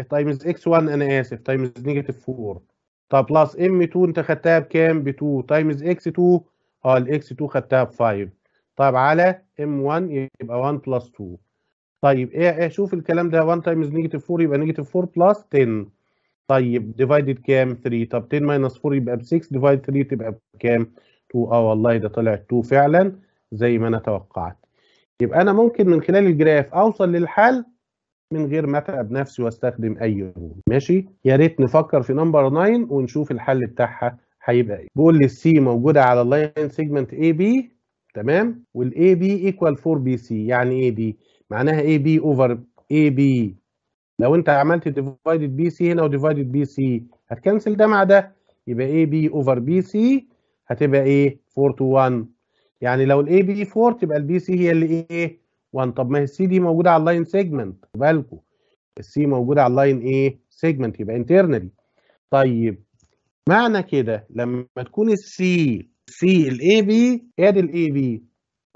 تايمز اكس 1 انا اسف تايمز نيجاتيف 4 طب بلس ام 2 انت خدتها بكام ب 2 تايمز اكس 2 اه الاكس 2 خدتها ب 5 طب على ام 1 يبقى 1 بلس 2 طيب ايه, إيه شوف الكلام ده 1 تايمز نيجاتيف 4 يبقى نيجاتيف 4 بلس 10 طيب ديفايدد كام 3 طب 10 ماينس 4 يبقى ب 6 ديفايد 3 تبقى بكام 2 اه والله ده طلع 2 فعلا زي ما انا توقعت يبقى انا ممكن من خلال الجراف اوصل للحل من غير ما اتعب نفسي واستخدم اي رول ماشي يا ريت نفكر في نمبر 9 ونشوف الحل بتاعها هيبقى ايه بيقول لي السي موجوده على اللاين سيجمنت اي بي تمام والاي بي ايكوال 4 بي سي يعني ايه دي معناها اي بي اوفر اي بي لو انت عملت ديفايدد بي سي هنا وديفايدد بي سي هتكنسل ده مع ده يبقى اي بي اوفر بي سي هتبقى ايه 4 تو 1 يعني لو الاي بي 4 تبقى البي سي هي اللي ايه 1 طب ما هي السي دي موجوده على اللاين سيجمنت بالكم السي موجوده على اللاين ايه سيجمنت يبقى انترنالي طيب معنى كده لما تكون السي سي الاي بي ادي الاي بي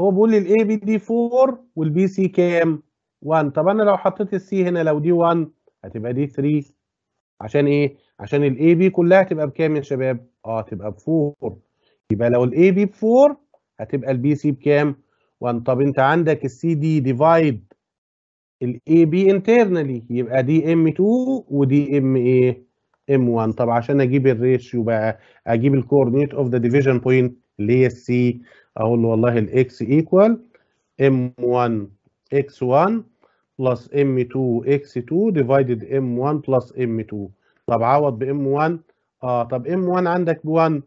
هو بيقول لي الاي بي دي 4 والبي سي كام 1 طب انا لو حطيت السي هنا لو دي 1 هتبقى دي 3 عشان ايه عشان الاي بي كلها تبقى بكام يا شباب اه تبقى ب 4 يبقى لو الاي بي ب 4 هتبقى البي سي بكام 1 طب انت عندك السي دي ديفايد الاي بي انترنالي يبقى دي ام 2 ودي ام ايه ام 1 طب عشان اجيب الريشيو بقى اجيب الكورنيت اوف ذا ديفيجن بوينت اللي هي السي اقول له والله الاكس ايكوال ام 1 اكس 1 بلس ام 2 اكس 2 ديفايدد ام 1 بلس ام 2 طب عوض بام 1 اه طب ام 1 عندك ب 1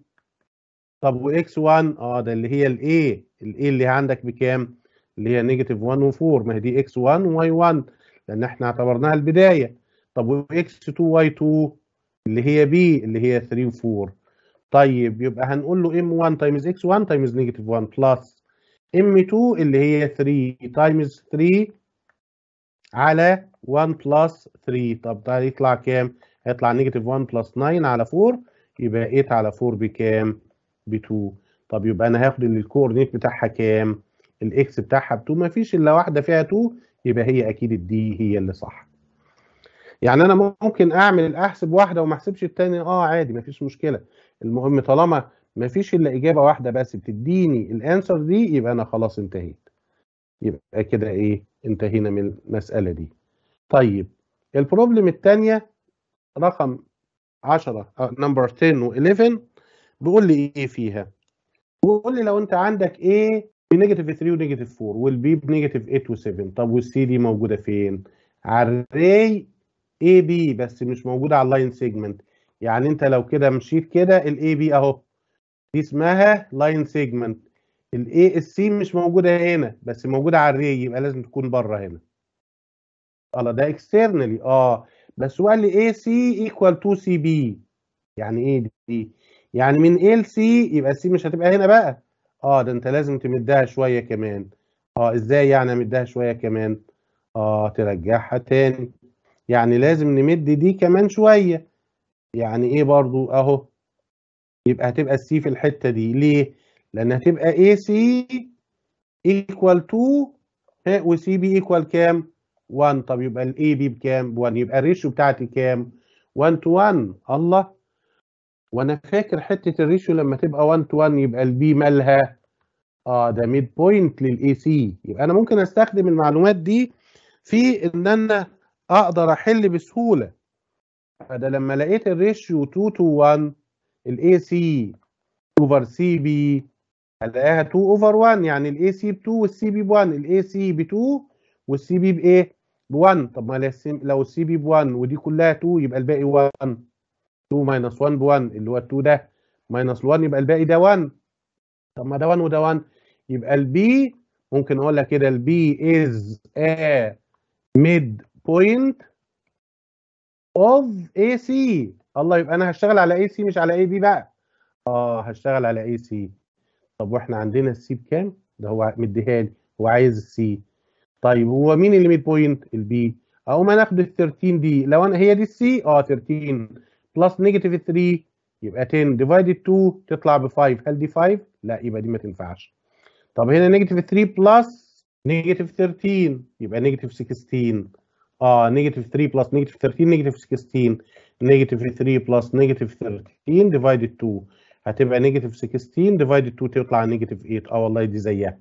طب واكس 1 اه ده اللي هي الاي الاي اللي عندك بكام اللي هي نيجاتيف 1 و4 ما هي دي اكس 1 وواي 1 لان احنا اعتبرناها البدايه طب واكس 2 واي 2 اللي هي بي اللي هي 3 و4 طيب يبقى هنقول له ام 1 تايمز اكس 1 تايمز نيجاتيف 1 بلس ام 2 اللي هي 3 تايمز 3 على 1 بلس 3 طب ده هيطلع كام؟ هيطلع نيجاتيف 1 بلس 9 على 4 يبقى 8 على 4 بكام؟ ب2 طب يبقى انا هاخد ان الكورنيت بتاعها كام الاكس بتاعها ب2 ما فيش الا واحده فيها 2 يبقى هي اكيد الدي هي اللي صح يعني انا ممكن اعمل احسب واحده وما احسبش الثانيه اه عادي ما فيش مشكله المهم طالما ما فيش الا اجابه واحده بس بتديني الانسر دي يبقى انا خلاص انتهيت يبقى كده ايه انتهينا من المساله دي طيب البروبلم الثانيه رقم 10 نمبر 10 و11 بيقول لي ايه فيها بيقول لي لو انت عندك ايه بنيجاتيف 3 ونيجاتيف 4 والبي بنيجاتيف 8 و7 طب والسي دي موجوده فين على الري اي بي بس مش موجوده على اللاين سيجمنت يعني انت لو كده مشيت كده الاي بي اهو دي اسمها لاين سيجمنت الاي السي مش موجوده هنا بس موجوده على الري يبقى لازم تكون بره هنا الله ده اكسترنالي اه بس هو قال لي اي سي ايكوال تو سي بي يعني ايه دي يعني من A ل C يبقى C مش هتبقى هنا بقى اه ده انت لازم تمدها شويه كمان اه ازاي يعني امدها شويه كمان اه ترجعها تاني يعني لازم نمد دي كمان شويه يعني ايه برضو اهو يبقى هتبقى السي في الحته دي ليه لان هتبقى اي سي ايكوال 2 وسي بي ايكوال كام 1 طب يبقى الاي بي بكام 1 يبقى الريشيو بتاعتي كام 1 تو 1 الله وانا فاكر حته الريشيو لما تبقى 1 تو 1 يبقى البي مالها اه ده ميد بوينت للاي سي يبقى انا ممكن استخدم المعلومات دي في ان انا اقدر احل بسهوله فده لما لقيت الريشيو 2 تو 1 الاي سي اوفر سي بي هلاقيها 2 اوفر 1 يعني الاي سي ب 2 والسي بي ب 1 الاي سي ب 2 والسي بي بايه؟ ب 1 طب ما لو السي بي ب 1 ودي كلها 2 يبقى الباقي 1 2 ماينس 1 ب 1 اللي هو 2 ده ماينس 1 يبقى الباقي ده 1 طب ما ده 1 وده 1 يبقى البي ممكن اقول لك كده البي از ا ميد بوينت اوف اي سي الله يبقى انا هشتغل على اي سي مش على اي بي بقى اه هشتغل على اي سي طب واحنا عندنا السي بكام ده هو مديها لي هو عايز السي طيب هو مين اللي ميد بوينت البي اقوم انا اخد ال 13 دي لو انا هي دي السي اه 13 بلس نيجاتيف 3 يبقى 10 ديفايدد 2 تطلع ب 5 هل دي 5 لا يبقى دي ما تنفعش طب هنا نيجاتيف 3 بلس نيجاتيف 13 يبقى نيجاتيف 16 اه نيجاتيف 3 بلس نيجاتيف 13 نيجاتيف 16 نيجاتيف 3 بلس نيجاتيف 13 ديفايدد 2 هتبقى نيجاتيف 16 ديفايدد 2 تطلع نيجاتيف 8 اه والله دي زيها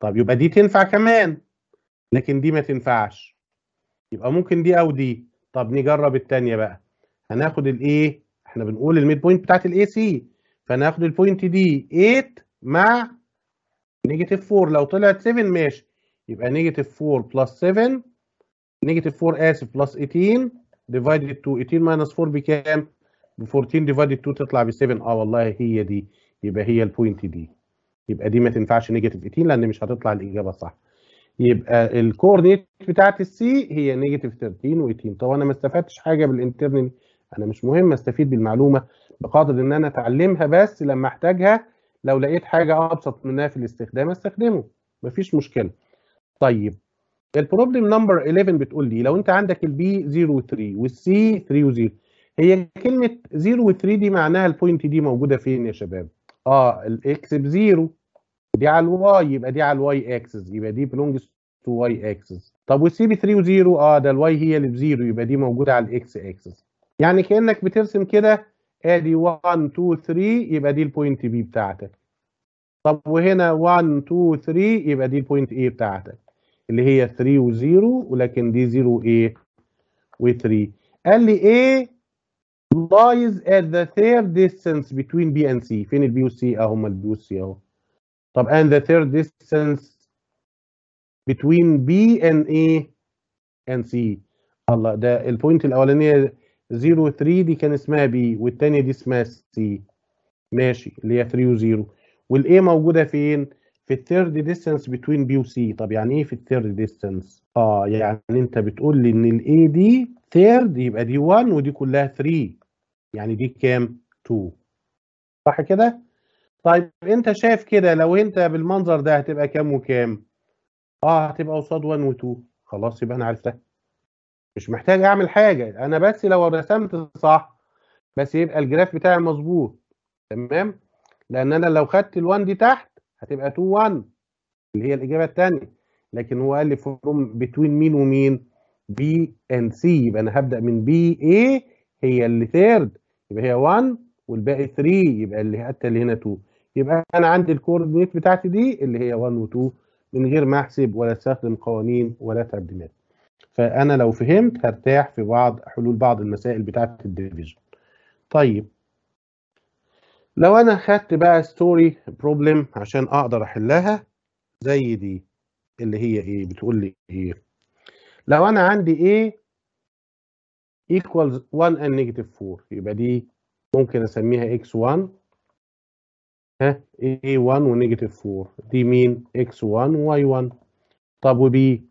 طب يبقى دي تنفع كمان لكن دي ما تنفعش يبقى ممكن دي او دي طب نجرب الثانيه بقى هناخد الايه احنا بنقول الميد بوينت بتاعت الاي سي فناخد البوينت دي 8 مع نيجاتيف 4 لو طلعت 7 ماشي يبقى نيجاتيف 4 بلس 7 نيجاتيف 4 اسف بلس 18 ديفايدد 2 18 ماينس 4 بكام؟ ب 14 ديفايدد 2 تطلع ب 7 اه والله هي دي يبقى هي البوينت دي يبقى دي ما تنفعش نيجاتيف 18 لان مش هتطلع الاجابه صح يبقى الكورنيت بتاعت السي هي نيجاتيف 13 و18 طب انا ما استفدتش حاجه بالانترنال انا مش مهم استفيد بالمعلومه بقدر ان انا اتعلمها بس لما احتاجها لو لقيت حاجه ابسط منها في الاستخدام استخدمه مفيش مشكله طيب البروبلم نمبر 11 بتقول لي لو انت عندك البي 03 والسي 30 هي كلمه 0 و3 دي معناها البوينت دي موجوده فين يا شباب اه الاكس ب 0 دي على الواي يبقى دي على الواي اكسس يبقى دي بلونجز تو واي اكسس طب والسي ب 3 و0 اه ده الواي هي اللي ب 0 يبقى دي موجوده على الاكس اكسس يعني كانك بترسم كده ادي 1 2 3 يبقى دي البوينت بي بتاعتك طب وهنا 1 2 3 يبقى دي البوينت ايه بتاعتك اللي هي 3 و0 ولكن دي 0 ايه و3 قال لي ايه lies at the third distance between B and C فين البي والسي اهو البي والسي اهو طب and the third distance between B and A and C الله ده البوينت الاولانيه 0 3 دي كان اسمها بي والتانية دي اسمها سي ماشي اللي هي 3 و 0 والاي موجوده فين؟ في الثيرد ديستانس بتوين بي وسي طب يعني ايه في الثيرد ديستانس؟ اه يعني انت بتقول لي ان الاي دي ثيرد يبقى دي 1 ودي كلها 3 يعني دي كام؟ 2 صح كده؟ طيب انت شايف كده لو انت بالمنظر ده هتبقى كام وكام؟ اه هتبقى قصاد 1 و2 خلاص يبقى انا عرفتها مش محتاج اعمل حاجه انا بس لو رسمت صح بس يبقى الجراف بتاعي مظبوط تمام لان انا لو خدت ال1 دي تحت هتبقى 2 1 اللي هي الاجابه الثانيه لكن هو قال لي فروم بتوين مين ومين بي ان سي يبقى انا هبدا من بي اي هي اللي ثيرد يبقى هي 1 والباقي 3 يبقى اللي حتى اللي هنا 2 يبقى انا عندي الكوردينيت بتاعتي دي اللي هي 1 و2 من غير ما احسب ولا استخدم قوانين ولا تعديلات فانا لو فهمت هرتاح في بعض حلول بعض المسائل بتاعه الديفيجن طيب لو انا خدت بقى ستوري بروبلم عشان اقدر احلها زي دي اللي هي ايه بتقول لي ايه لو انا عندي ايه equals 1 and negative 4 يبقى دي ممكن اسميها x1 ها a1 و negative 4 دي مين x1 و y1 طب وبي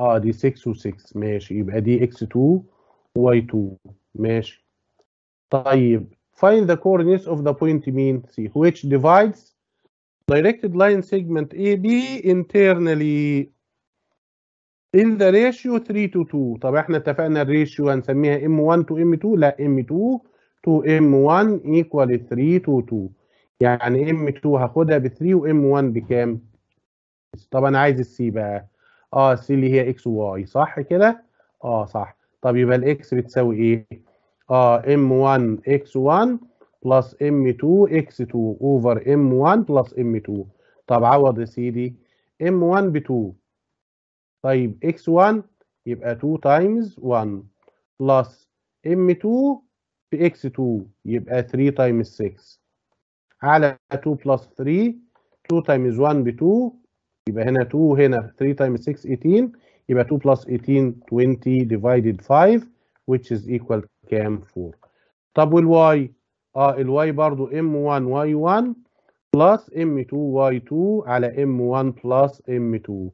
اه دي 6 و6 ماشي يبقى دي x 2 y 2 ماشي طيب find the coordinates of the point mean C which divides directed line segment AB internally in the ratio 3 to 2 طب احنا اتفقنا الريشيو هنسميها M1 to M2 لا M2 to M1 equal 3 to 2 يعني M2 هاخدها ب 3 وM1 بكام؟ طب انا عايز السي بقى اه سي اللي هي اكس وواي صح كده اه صح طب يبقى الاكس بتساوي ايه اه ام 1 اكس 1 بلس ام 2 اكس 2 اوفر ام 1 بلس ام 2 طب عوض يا سيدي ام 1 ب 2 طيب اكس 1 يبقى 2 تايمز 1 بلس ام 2 في اكس 2 يبقى 3 تايمز 6 على 2 بلس 3 2 تايمز 1 ب 2 يبقى هنا 2 هنا 3 تايم 6 18 يبقى 2 plus 18 20 ديفايدد 5 which is equal كام 4 طب والواي اه الواي برضو m1 y1 plus m2 y2 على m1 plus m2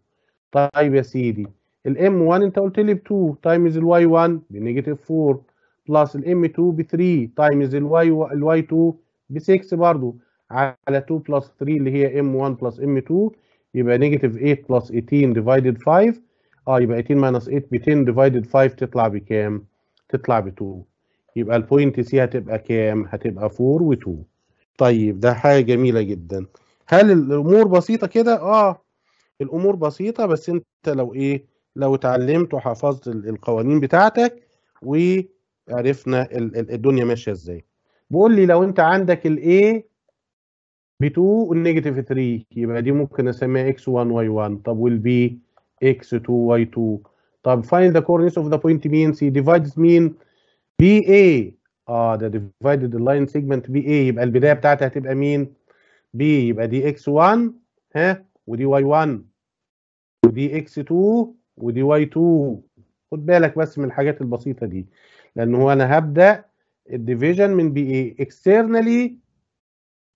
طيب يا سيدي الام 1 انت قلت لي ب 2 تايمز الواي 1 بنيجاتيف 4 بلس الام 2 ب 3 تايمز الواي الواي 2 ب 6 برضو على 2 بلس 3 اللي هي ام 1 بلس ام 2 يبقى نيجاتيف 8 بلس 18 ديفايدد 5 اه يبقى 18 ماينس 8 ب 10 ديفايدد 5 تطلع بكام؟ تطلع ب 2 يبقى البوينت سي هتبقى كام؟ هتبقى 4 و2 طيب ده حاجه جميله جدا هل الامور بسيطه كده؟ اه الامور بسيطه بس انت لو ايه؟ لو اتعلمت وحفظت القوانين بتاعتك وعرفنا الدنيا ماشيه ازاي. بقول لي لو انت عندك الايه بي 2 والنيجاتيف 3 يبقى دي ممكن اسميها اكس 1 واي 1 طب والبي اكس 2 واي 2 طب فايند ذا كورنيس اوف ذا بوينت مين سي ديفايدز مين بي اي اه ده ديفايدد اللاين سيجمنت بي اي يبقى البدايه بتاعتها هتبقى مين بي يبقى دي اكس 1 ها ودي واي 1 ودي اكس 2 ودي واي 2 خد بالك بس من الحاجات البسيطه دي لان هو انا هبدا الديفيجن من بي اي اكسترنالي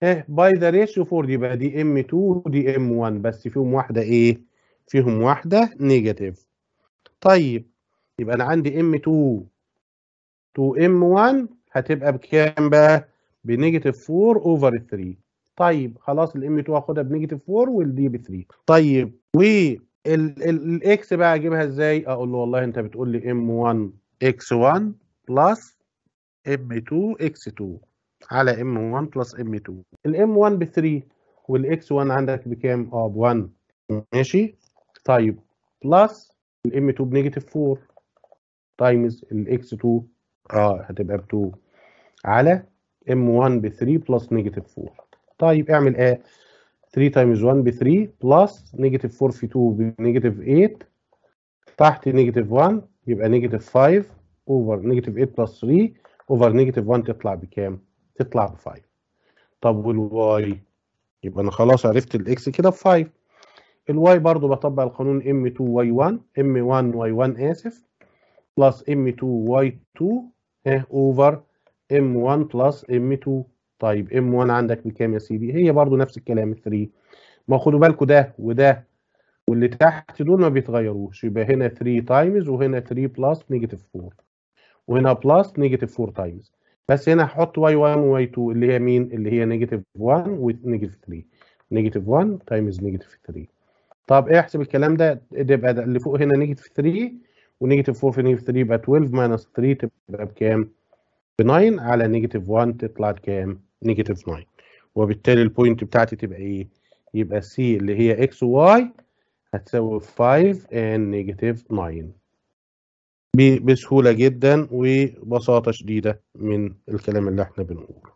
ايه باي ذا ريشيو 4 يبقى دي ام 2 ودي ام 1 بس فيهم واحده ايه فيهم واحده نيجاتيف طيب يبقى انا عندي ام 2 2 ام 1 هتبقى بكام بقى بنيجاتيف 4 اوفر 3 طيب خلاص الام 2 هاخدها بنيجاتيف 4 والدي ب 3 طيب والاكس بقى اجيبها ازاي اقول له والله انت بتقول لي ام 1 اكس 1 بلس ام 2 اكس 2 على ام 1 بلس ام 2 الام 1 ب 3 والاكس 1 عندك بكام؟ اه ب 1 ماشي طيب بلس الام 2 بنيجاتيف 4 تايمز الاكس 2 اه هتبقى ب 2 على ام 1 ب 3 بلس نيجاتيف 4 طيب اعمل ايه؟ 3 تايمز 1 ب 3 بلس نيجاتيف 4 في 2 بنيجاتيف 8 تحت نيجاتيف 1 يبقى نيجاتيف 5 اوفر نيجاتيف 8 بلس 3 اوفر نيجاتيف 1 تطلع بكام؟ تطلع ب 5 طب والواي يبقى انا خلاص عرفت الاكس كده ب 5 الواي برضو بطبق القانون m2 y1 m1 y1 اسف بلس m2 y2 اه اوفر m1 بلس m2 طيب m1 عندك بكام يا سيدي هي برضو نفس الكلام 3 ما خدوا بالكم ده وده واللي تحت دول ما بيتغيروش يبقى هنا 3 تايمز وهنا 3 بلس نيجاتيف 4 وهنا بلس نيجاتيف 4 تايمز بس هنا هحط y1 وy 2 اللي هي مين؟ اللي هي نيجاتيف 1 ونيجاتيف 3 نيجاتيف 1 تايمز نيجاتيف 3 طب ايه احسب الكلام ده تبقى إيه اللي فوق هنا نيجاتيف 3 ونيجاتيف 4 في نيجاتيف 3 يبقى 12 ماينس 3 تبقى بكام؟ ب 9 على نيجاتيف 1 تطلع بكام؟ نيجاتيف 9 وبالتالي البوينت بتاعتي تبقى ايه؟ يبقى سي اللي هي اكس واي هتساوي 5 and نيجاتيف 9 بسهولة جدا وبساطة شديدة من الكلام اللي احنا بنقوله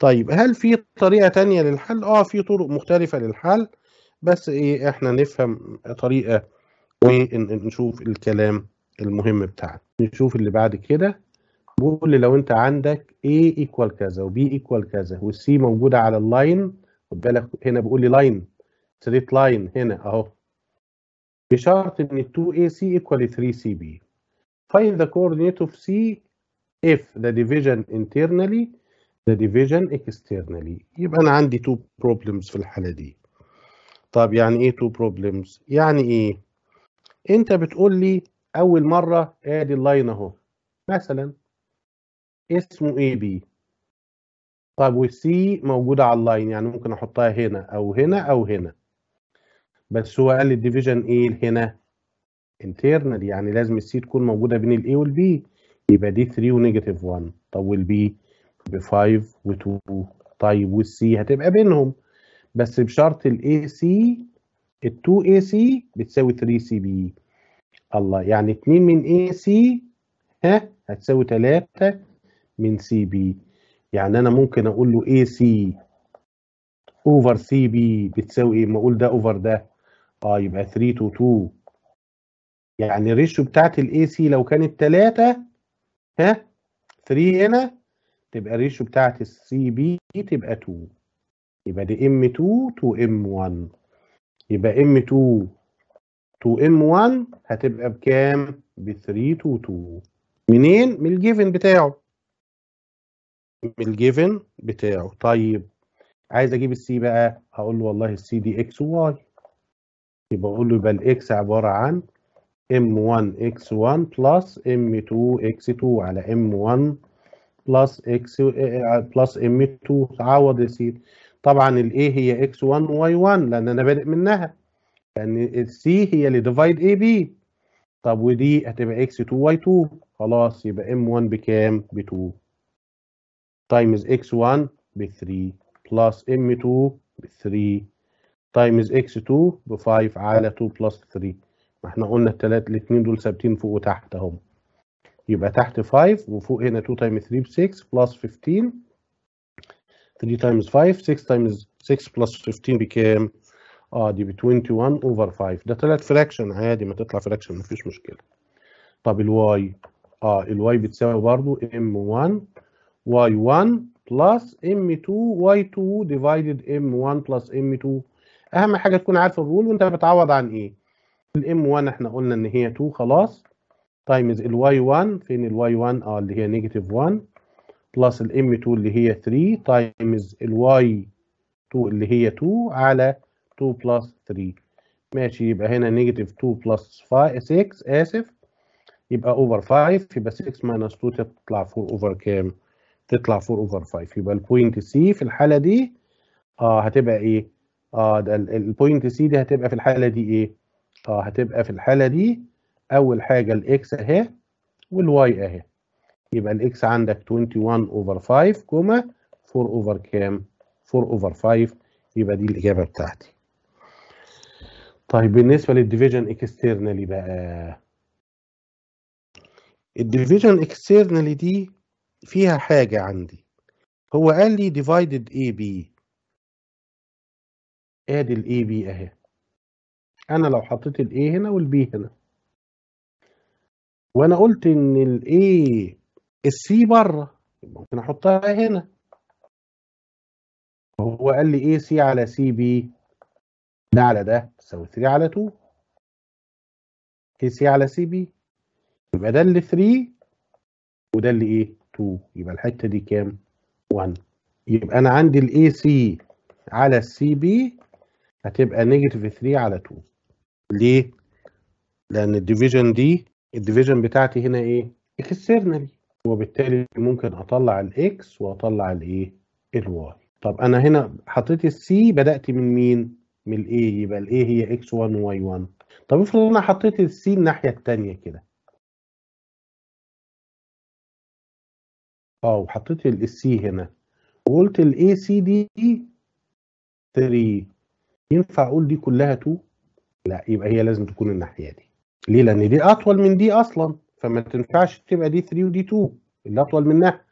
طيب هل في طريقة تانية للحل؟ اه في طرق مختلفة للحل بس ايه احنا نفهم طريقة ونشوف الكلام المهم بتاعنا نشوف اللي بعد كده بيقول لي لو انت عندك A ايكوال كذا وبي ايكوال كذا والسي موجودة على اللاين خد بالك هنا بيقول لي لاين ستريت لاين هنا اهو بشرط ان 2 AC ايكوال 3 CB Find the coordinate of C if the division internally the division externally يبقى أنا عندي two problems في الحالة دي طب يعني إيه two problems؟ يعني إيه؟ أنت بتقول لي أول مرة آدي اللاين أهو مثلا اسمه AB طب وC موجودة على اللاين يعني ممكن أحطها هنا أو هنا أو هنا بس هو قال لي الديفيجن إيه هنا internal يعني لازم السي تكون موجوده بين الاي والبي يبقى دي 3 ونيجاتيف 1 طب والبي ب 5 و2 طيب والسي هتبقى بينهم بس بشرط الاي سي ال 2 اي سي بتساوي 3 سي بي الله يعني 2 من اي سي ها هتساوي 3 من سي بي يعني انا ممكن اقول له اي سي اوفر سي بي بتساوي ايه؟ ما اقول ده اوفر ده اه يبقى 3 تو 2 يعني الريشيو بتاعت الاي سي لو كانت 3 ها 3 هنا تبقى الريشيو بتاعت السي بي تبقى 2 يبقى دي ام 2 تو ام 1 يبقى ام 2 تو ام 1 هتبقى بكام؟ ب 3 تو 2 منين؟ من الجيفن بتاعه من الجيفن بتاعه طيب عايز اجيب السي بقى هقول له والله السي دي اكس وواي يبقى اقول له يبقى الاكس عباره عن m1x1 plus m2x2 على m1 plus x آه، plus m2 تعوض يا سيدي طبعا A هي x1 y1 لان انا بادئ منها لان C هي اللي ديفايد AB طب ودي هتبقى x2 y2 خلاص يبقى m1 بكام ب 2 تايمز x1 ب 3 plus m2 ب 3 تايمز x2 ب 5 على 2 plus 3 ما احنا قلنا التلات الاثنين دول ثابتين فوق وتحت اهم يبقى تحت 5 وفوق هنا 2 تايمز 3 ب 6 بلس 15 3 تايمز 5 6 تايمز 6 بلس 15 بكام؟ اه دي ب 21 اوفر 5 ده تلات فراكشن عادي ما تطلع فراكشن مفيش مشكله. طب الواي اه الواي بتساوي برضو ام 1 واي 1 بلس ام 2 واي 2 ديفايدد ام 1 بلس ام 2 اهم حاجه تكون عارف الرول وانت بتعوض عن ايه؟ الام 1 احنا قلنا ان هي 2 خلاص تايمز الواي 1 فين الواي 1 اه اللي هي نيجاتيف 1 بلس الام 2 اللي هي 3 تايمز الواي 2 اللي هي 2 على 2 بلس 3 ماشي يبقى هنا نيجاتيف 2 بلس 5 6 اسف يبقى اوفر 5 يبقى 6 ماينس 2 تطلع 4 اوفر كام؟ تطلع 4 اوفر 5 يبقى البوينت سي في الحاله دي اه هتبقى ايه؟ اه ده البوينت سي دي هتبقى في الحاله دي ايه؟ فهتبقى في الحالة دي أول حاجة الإكس أهي والواي أهي يبقى الإكس عندك 21 أوفر 5 كوما 4 أوفر كام؟ 4 أوفر 5 يبقى دي الإجابة بتاعتي. طيب بالنسبة للديفيجن اكسترنالي بقى الديفيجن اكسترنالي دي فيها حاجة عندي هو قال لي ديفايدد اي بي ادي الاي بي اهي انا لو حطيت A هنا والبي هنا وانا قلت ان A السي بره ممكن احطها هنا هو قال لي اي سي على سي بي ده على ده تساوي 3 على 2 اي سي على سي بي يبقى ده اللي 3 وده اللي ايه 2 يبقى الحته دي كام 1 يبقى انا عندي الاي سي على السي بي هتبقى نيجاتيف 3 على 2 ليه؟ لأن الديفيجن دي الديفيجن بتاعتي هنا إيه؟ اكسترنال وبالتالي ممكن أطلع الإكس وأطلع الإيه؟ الواي طب أنا هنا حطيت السي بدأت من مين؟ من الإيه يبقى الإيه هي إكس 1 واي 1 طب افرض أنا حطيت السي الناحية التانية كده اه وحطيت السي هنا وقلت الاي سي دي 3 ينفع اقول دي كلها 2 لا يبقى هي لازم تكون الناحيه دي ليه لان دي اطول من دي اصلا فما تنفعش تبقى دي 3 ودي 2 اللي اطول منها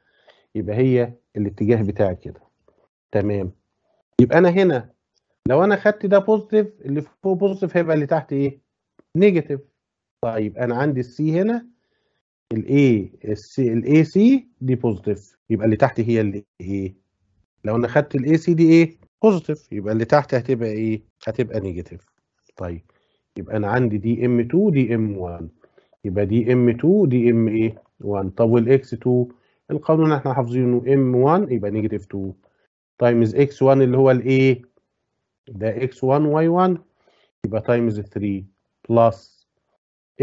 يبقى هي الاتجاه بتاعي كده تمام يبقى انا هنا لو انا خدت ده بوزيتيف اللي فوق بوزيتيف هيبقى اللي تحت ايه نيجاتيف طيب انا عندي السي هنا الاي السي الاي سي دي بوزيتيف يبقى اللي تحت هي اللي ايه لو انا خدت الاي سي دي ايه بوزيتيف يبقى اللي تحت هتبقى ايه هتبقى نيجاتيف طيب يبقى انا عندي دي ام 2 دي ام 1 يبقى دي ام 2 دي ام ايه 1 طب والاكس 2 القانون احنا حافظينه ام 1 يبقى نيجاتيف 2 تايمز اكس 1 اللي هو الايه ده اكس 1 واي 1 يبقى تايمز 3 بلس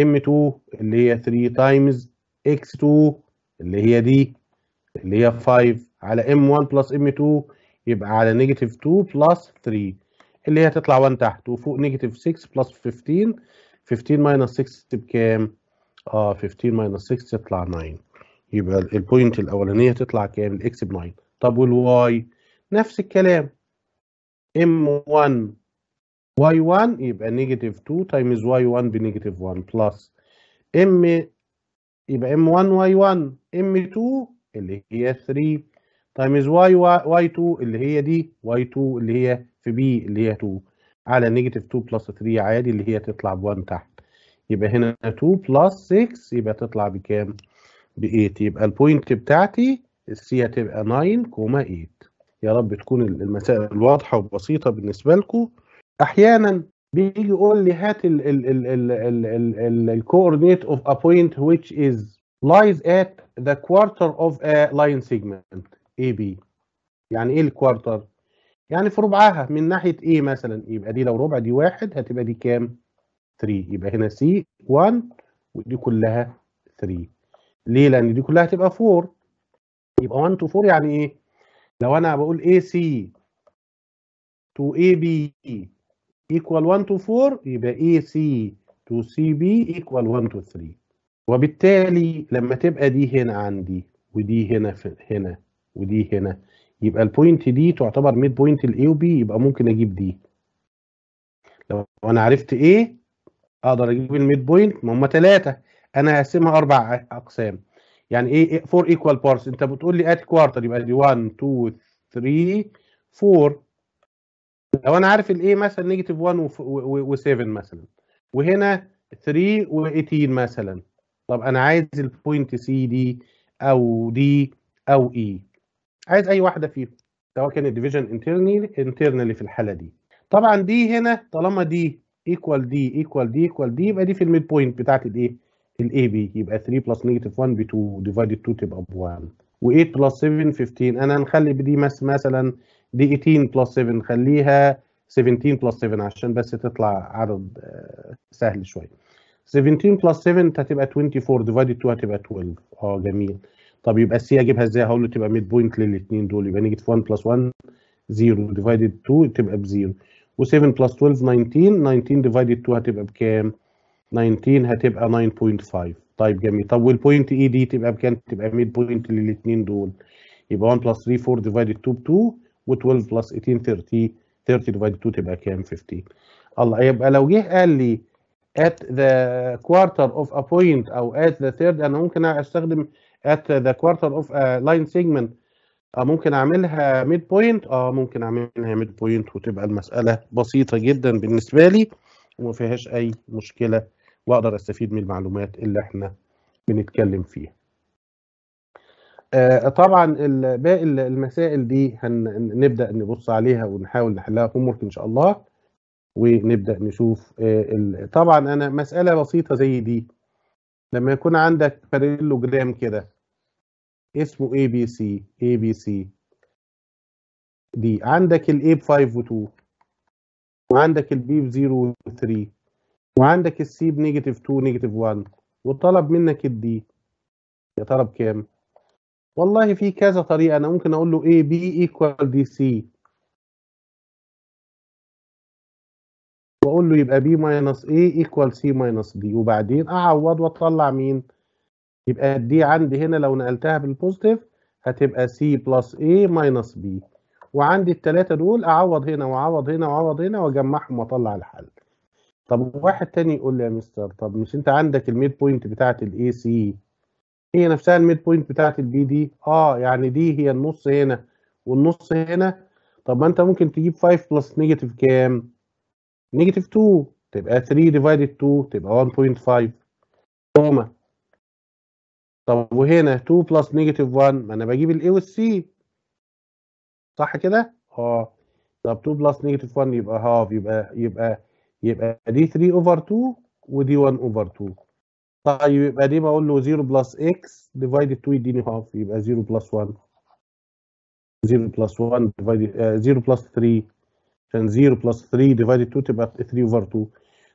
ام 2 اللي هي 3 تايمز اكس 2 اللي هي دي اللي هي 5 على ام 1 بلس ام 2 يبقى على نيجاتيف 2 بلس 3 اللي هي تطلع 1 تحت وفوق نيجاتيف 6 بلس 15 15 ماينس 6 بكام؟ اه 15 ماينس 6 تطلع 9 يبقى البوينت الاولانيه تطلع كام؟ الاكس ب 9 طب والواي؟ نفس الكلام ام 1 y1 يبقى نيجاتيف 2 تايمز y1 بنيجاتيف 1 بلس ام يبقي ام m1 1 ام m2 اللي هي 3 تايمز واي واي 2 اللي هي دي واي 2 اللي هي في بي اللي هي 2 على نيجاتيف 2 بلس 3 عادي اللي هي تطلع ب 1 تحت يبقى هنا 2 بلس 6 يبقى تطلع بكام؟ ب 8 يبقى البوينت بتاعتي السي هتبقى 9,8 يا رب تكون المسائل واضحه وبسيطه بالنسبه لكم احيانا بيجي يقول لي هات الكوردينيت اوف ا بوينت which is lies at the quarter of a line segment اي بي يعني ايه الكوارتر يعني في ربعها من ناحيه ايه مثلا يبقى دي لو ربع دي واحد هتبقى دي كام 3 يبقى هنا سي 1 ودي كلها 3 ليه لان دي كلها هتبقى 4 يبقى 1 تو 4 يعني ايه لو انا بقول اي سي تو اي بي ايكوال 1 تو 4 يبقى اي سي تو سي بي ايكوال 1 تو 3 وبالتالي لما تبقى دي هنا عندي ودي هنا في هنا ودي هنا يبقى البوينت دي تعتبر ميد بوينت الاي وبي يبقى ممكن اجيب دي لو انا عرفت ايه اقدر اجيب الميد بوينت ما هم ثلاثه انا هقسمها اربع اقسام يعني ايه 4 ايكوال بارس انت بتقول لي ات كوارتر يبقى دي 1 2 3 4 لو انا عارف الايه مثلا نيجاتيف 1 و7 مثلا وهنا 3 و18 مثلا طب انا عايز البوينت سي دي او دي او اي e. عايز اي واحده فيهم سواء كانت ديفيجن انترنالي انترنالي في الحاله دي طبعا دي هنا طالما دي ايكوال دي ايكوال دي ايكوال دي يبقى دي في الميد بوينت بتاعت الايه الاي بي يبقى 3 بلس نيجاتيف 1 ب 2 ديفايدد 2 تبقى ب 1 و8 بلس 7 15 انا هنخلي دي مثلا دي 18 بلس 7 نخليها 17 بلس 7 عشان بس تطلع عدد آه، سهل شويه 17 بلس 7 هتبقى 24 ديفايدد 2 هتبقى 12 اه جميل طب يبقى السي اجيبها ازاي هقول له تبقى ميد بوينت للاثنين دول يبقى نيجاتيف 1 بلس 1 0 ديفايدد 2 تبقى ب 0 و7 بلس 12 19 19 ديفايدد 2 هتبقى بكام 19 هتبقى 9.5 طيب جميل طب والبوينت اي دي تبقى بكام تبقى ميد بوينت للاثنين دول يبقى 1 بلس 3 4 ديفايدد 2 ب 2 و12 بلس 18 30 30 ديفايدد 2 تبقى كام 15 الله يبقى لو جه قال لي at the quarter of a point او at the third انا ممكن استخدم at the quarter of a line segment اه ممكن اعملها ميد بوينت اه ممكن اعملها ميد بوينت وتبقى المساله بسيطه جدا بالنسبه لي وما فيهاش اي مشكله واقدر استفيد من المعلومات اللي احنا بنتكلم فيها آه طبعا باقي المسائل دي هنبدا نبص عليها ونحاول نحلها هوم ان شاء الله ونبدا نشوف آه طبعا انا مساله بسيطه زي دي لما يكون عندك باريلوجرام كده اسمه اي بي سي اي بي سي دي عندك الاي ب 5 و2 وعندك البي ب 0 و3 وعندك السي نيجاتيف 2 نيجاتيف 1 وطلب منك الدي يا طلب كام؟ والله في كذا طريقه انا ممكن اقول له اي بي ايكوال دي سي واقول له يبقى بي ماينس اي ايكوال سي ماينس دي وبعدين اعوض واطلع مين؟ يبقى دي عندي هنا لو نقلتها بالبوزيتيف هتبقى سي بلس اي ماينس بي وعندي التلاتة دول اعوض هنا واعوض هنا واعوض هنا واجمعهم واطلع الحل طب واحد تاني يقول لي يا مستر طب مش انت عندك الميد بوينت بتاعه الاي سي هي نفسها الميد بوينت بتاعه البي دي اه يعني دي هي النص هنا والنص هنا طب ما انت ممكن تجيب 5 بلس نيجاتيف كام نيجاتيف 2 تبقى 3 ديفايدد 2 تبقى 1.5 كوما طب وهنا 2 بلس نيجاتيف 1 ما انا بجيب الاي والسي صح كده؟ اه طب 2 بلس نيجاتيف 1 يبقى هاف يبقى يبقى يبقى دي 3 اوفر 2 ودي 1 اوفر 2 طيب يبقى دي بقول له 0 بلس اكس ديفايد 2 يديني هاف يبقى 0 بلس 1 0 بلس 1 ديفايد 0 بلس 3 عشان 0 بلس 3 ديفايد 2 تبقى 3 اوفر 2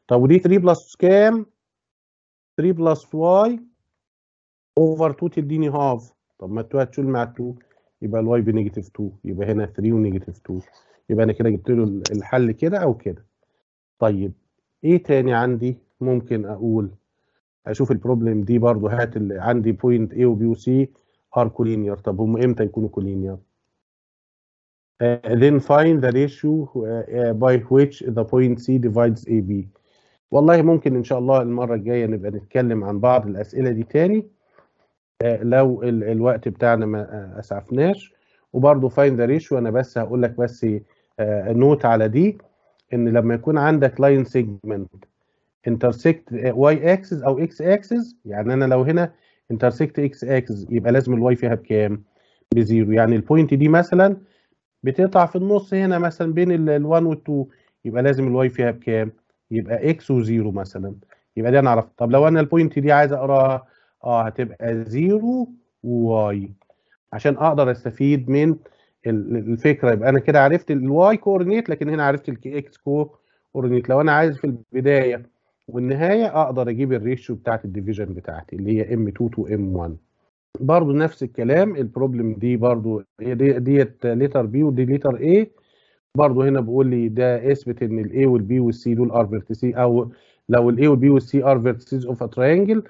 طب ودي 3 بلس كام؟ 3 بلس واي اوفر 2 تديني هاف طب ما 2 هتشيل مع 2 يبقى الواي بنيجاتيف 2 يبقى هنا 3 ونيجاتيف 2 يبقى انا كده جبت له الحل كده او كده طيب ايه تاني عندي ممكن اقول اشوف البروبلم دي برضه هات اللي عندي بوينت A وB وC ار كولينير طب هم امتى يكونوا كولينير Uh, آه، then find the ratio uh, by which the point C divides AB. والله ممكن إن شاء الله المرة الجاية نبقى نتكلم عن بعض الأسئلة دي تاني لو الوقت بتاعنا ما اسعفناش وبرده فاين ذا ريشيو انا بس هقول لك بس نوت آه، على دي ان لما يكون عندك لاين سيجمنت انترسكت واي اكسس او اكس اكسس يعني انا لو هنا انترسكت اكس اكسس يبقى لازم الواي فيها بكام؟ بزيرو يعني البوينت دي مثلا بتقطع في النص هنا مثلا بين ال1 وال2 يبقى لازم الواي فيها بكام؟ يبقى اكس وزيرو مثلا يبقى دي انا عرفت طب لو انا البوينت دي عايز اقراها اه هتبقى 0 واي عشان اقدر استفيد من الفكره يبقى انا كده عرفت الواي كورنيت لكن هنا عرفت اكس كورنيت لو انا عايز في البدايه والنهايه اقدر اجيب الريشيو بتاعت الديفيجن بتاعتي اللي هي ام 2 تو ام 1 برضو نفس الكلام البروبلم دي برضو هي دي ديت ليتر بي ودي ليتر اي برضو هنا بقول لي ده اثبت ان الاي والبي والسي دول ار فيرتسي او لو الاي والبي والسي ار فيرتسيز اوف ا ترينجل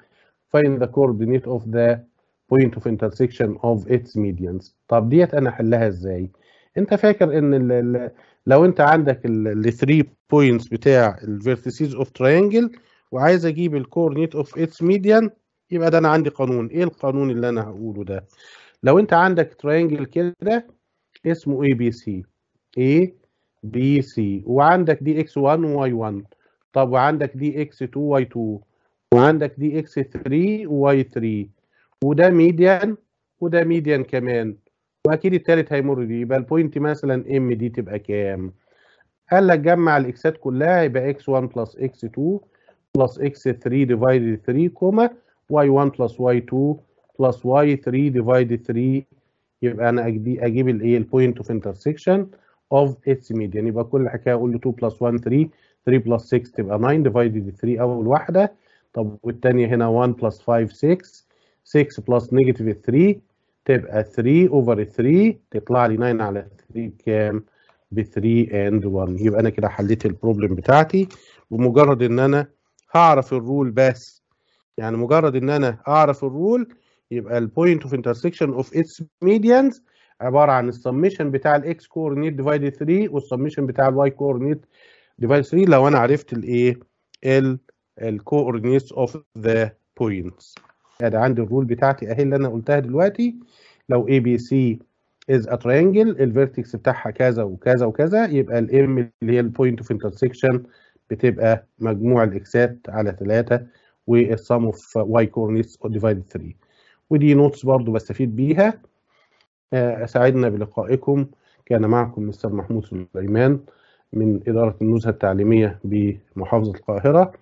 find the coordinate of the point of intersection of its medians طب ديت انا احلها ازاي انت فاكر ان الـ الـ لو انت عندك ال 3 points بتاع ال vertices of triangle وعايز اجيب coordinate of its median يبقى ده انا عندي قانون ايه القانون اللي انا هقوله ده لو انت عندك triangle كده اسمه ABC بي سي اي وعندك دي x 1 y 1 طب وعندك دي x 2 y 2 وعندك دي اكس 3 وواي 3 وده ميديان وده ميديان كمان واكيد التالت هيمر دي يبقى البوينت مثلا ام دي تبقى كام قال لك جمع الاكسات كلها يبقى اكس 1 بلس اكس 2 بلس اكس 3 ديفايد 3 كوما واي 1 بلس واي 2 بلس واي 3 ديفايد 3 يبقى انا اجيب الايه البوينت اوف انترسكشن اوف اتس ميديان يبقى كل حكايه اقول له 2 بلس 1 3 3 بلس 6 تبقى 9 ديفايد 3 اول واحده طب والثانيه هنا 1 بلس 5 6 6 بلس نيجاتيف 3 تبقى 3 اوفر 3 تطلع لي 9 على 3 كام؟ ب 3 اند 1 يبقى انا كده حليت البروبلم بتاعتي ومجرد ان انا هعرف الرول بس يعني مجرد ان انا اعرف الرول يبقى البوينت اوف انترسكشن اوف اتس ميديانز عباره عن السميشن بتاع الاكس كورنيت ديفايد 3 والسميشن بتاع الواي كورنيت ديفايد 3 لو انا عرفت الايه ال الكوردينيتس اوف ذا بوينتس انا عندي الرول بتاعتي اهي اللي انا قلتها دلوقتي لو اي بي سي از ا ترينجل الفيرتكس بتاعها كذا وكذا وكذا يبقى الام اللي هي البوينت اوف انترسكشن بتبقى مجموع الاكسات على 3 والسم اوف واي كورنيس ديفايد 3 ودي نوتس برضو بستفيد بيها اسعدنا آه، بلقائكم كان معكم مستر محمود سليمان من اداره النزهه التعليميه بمحافظه القاهره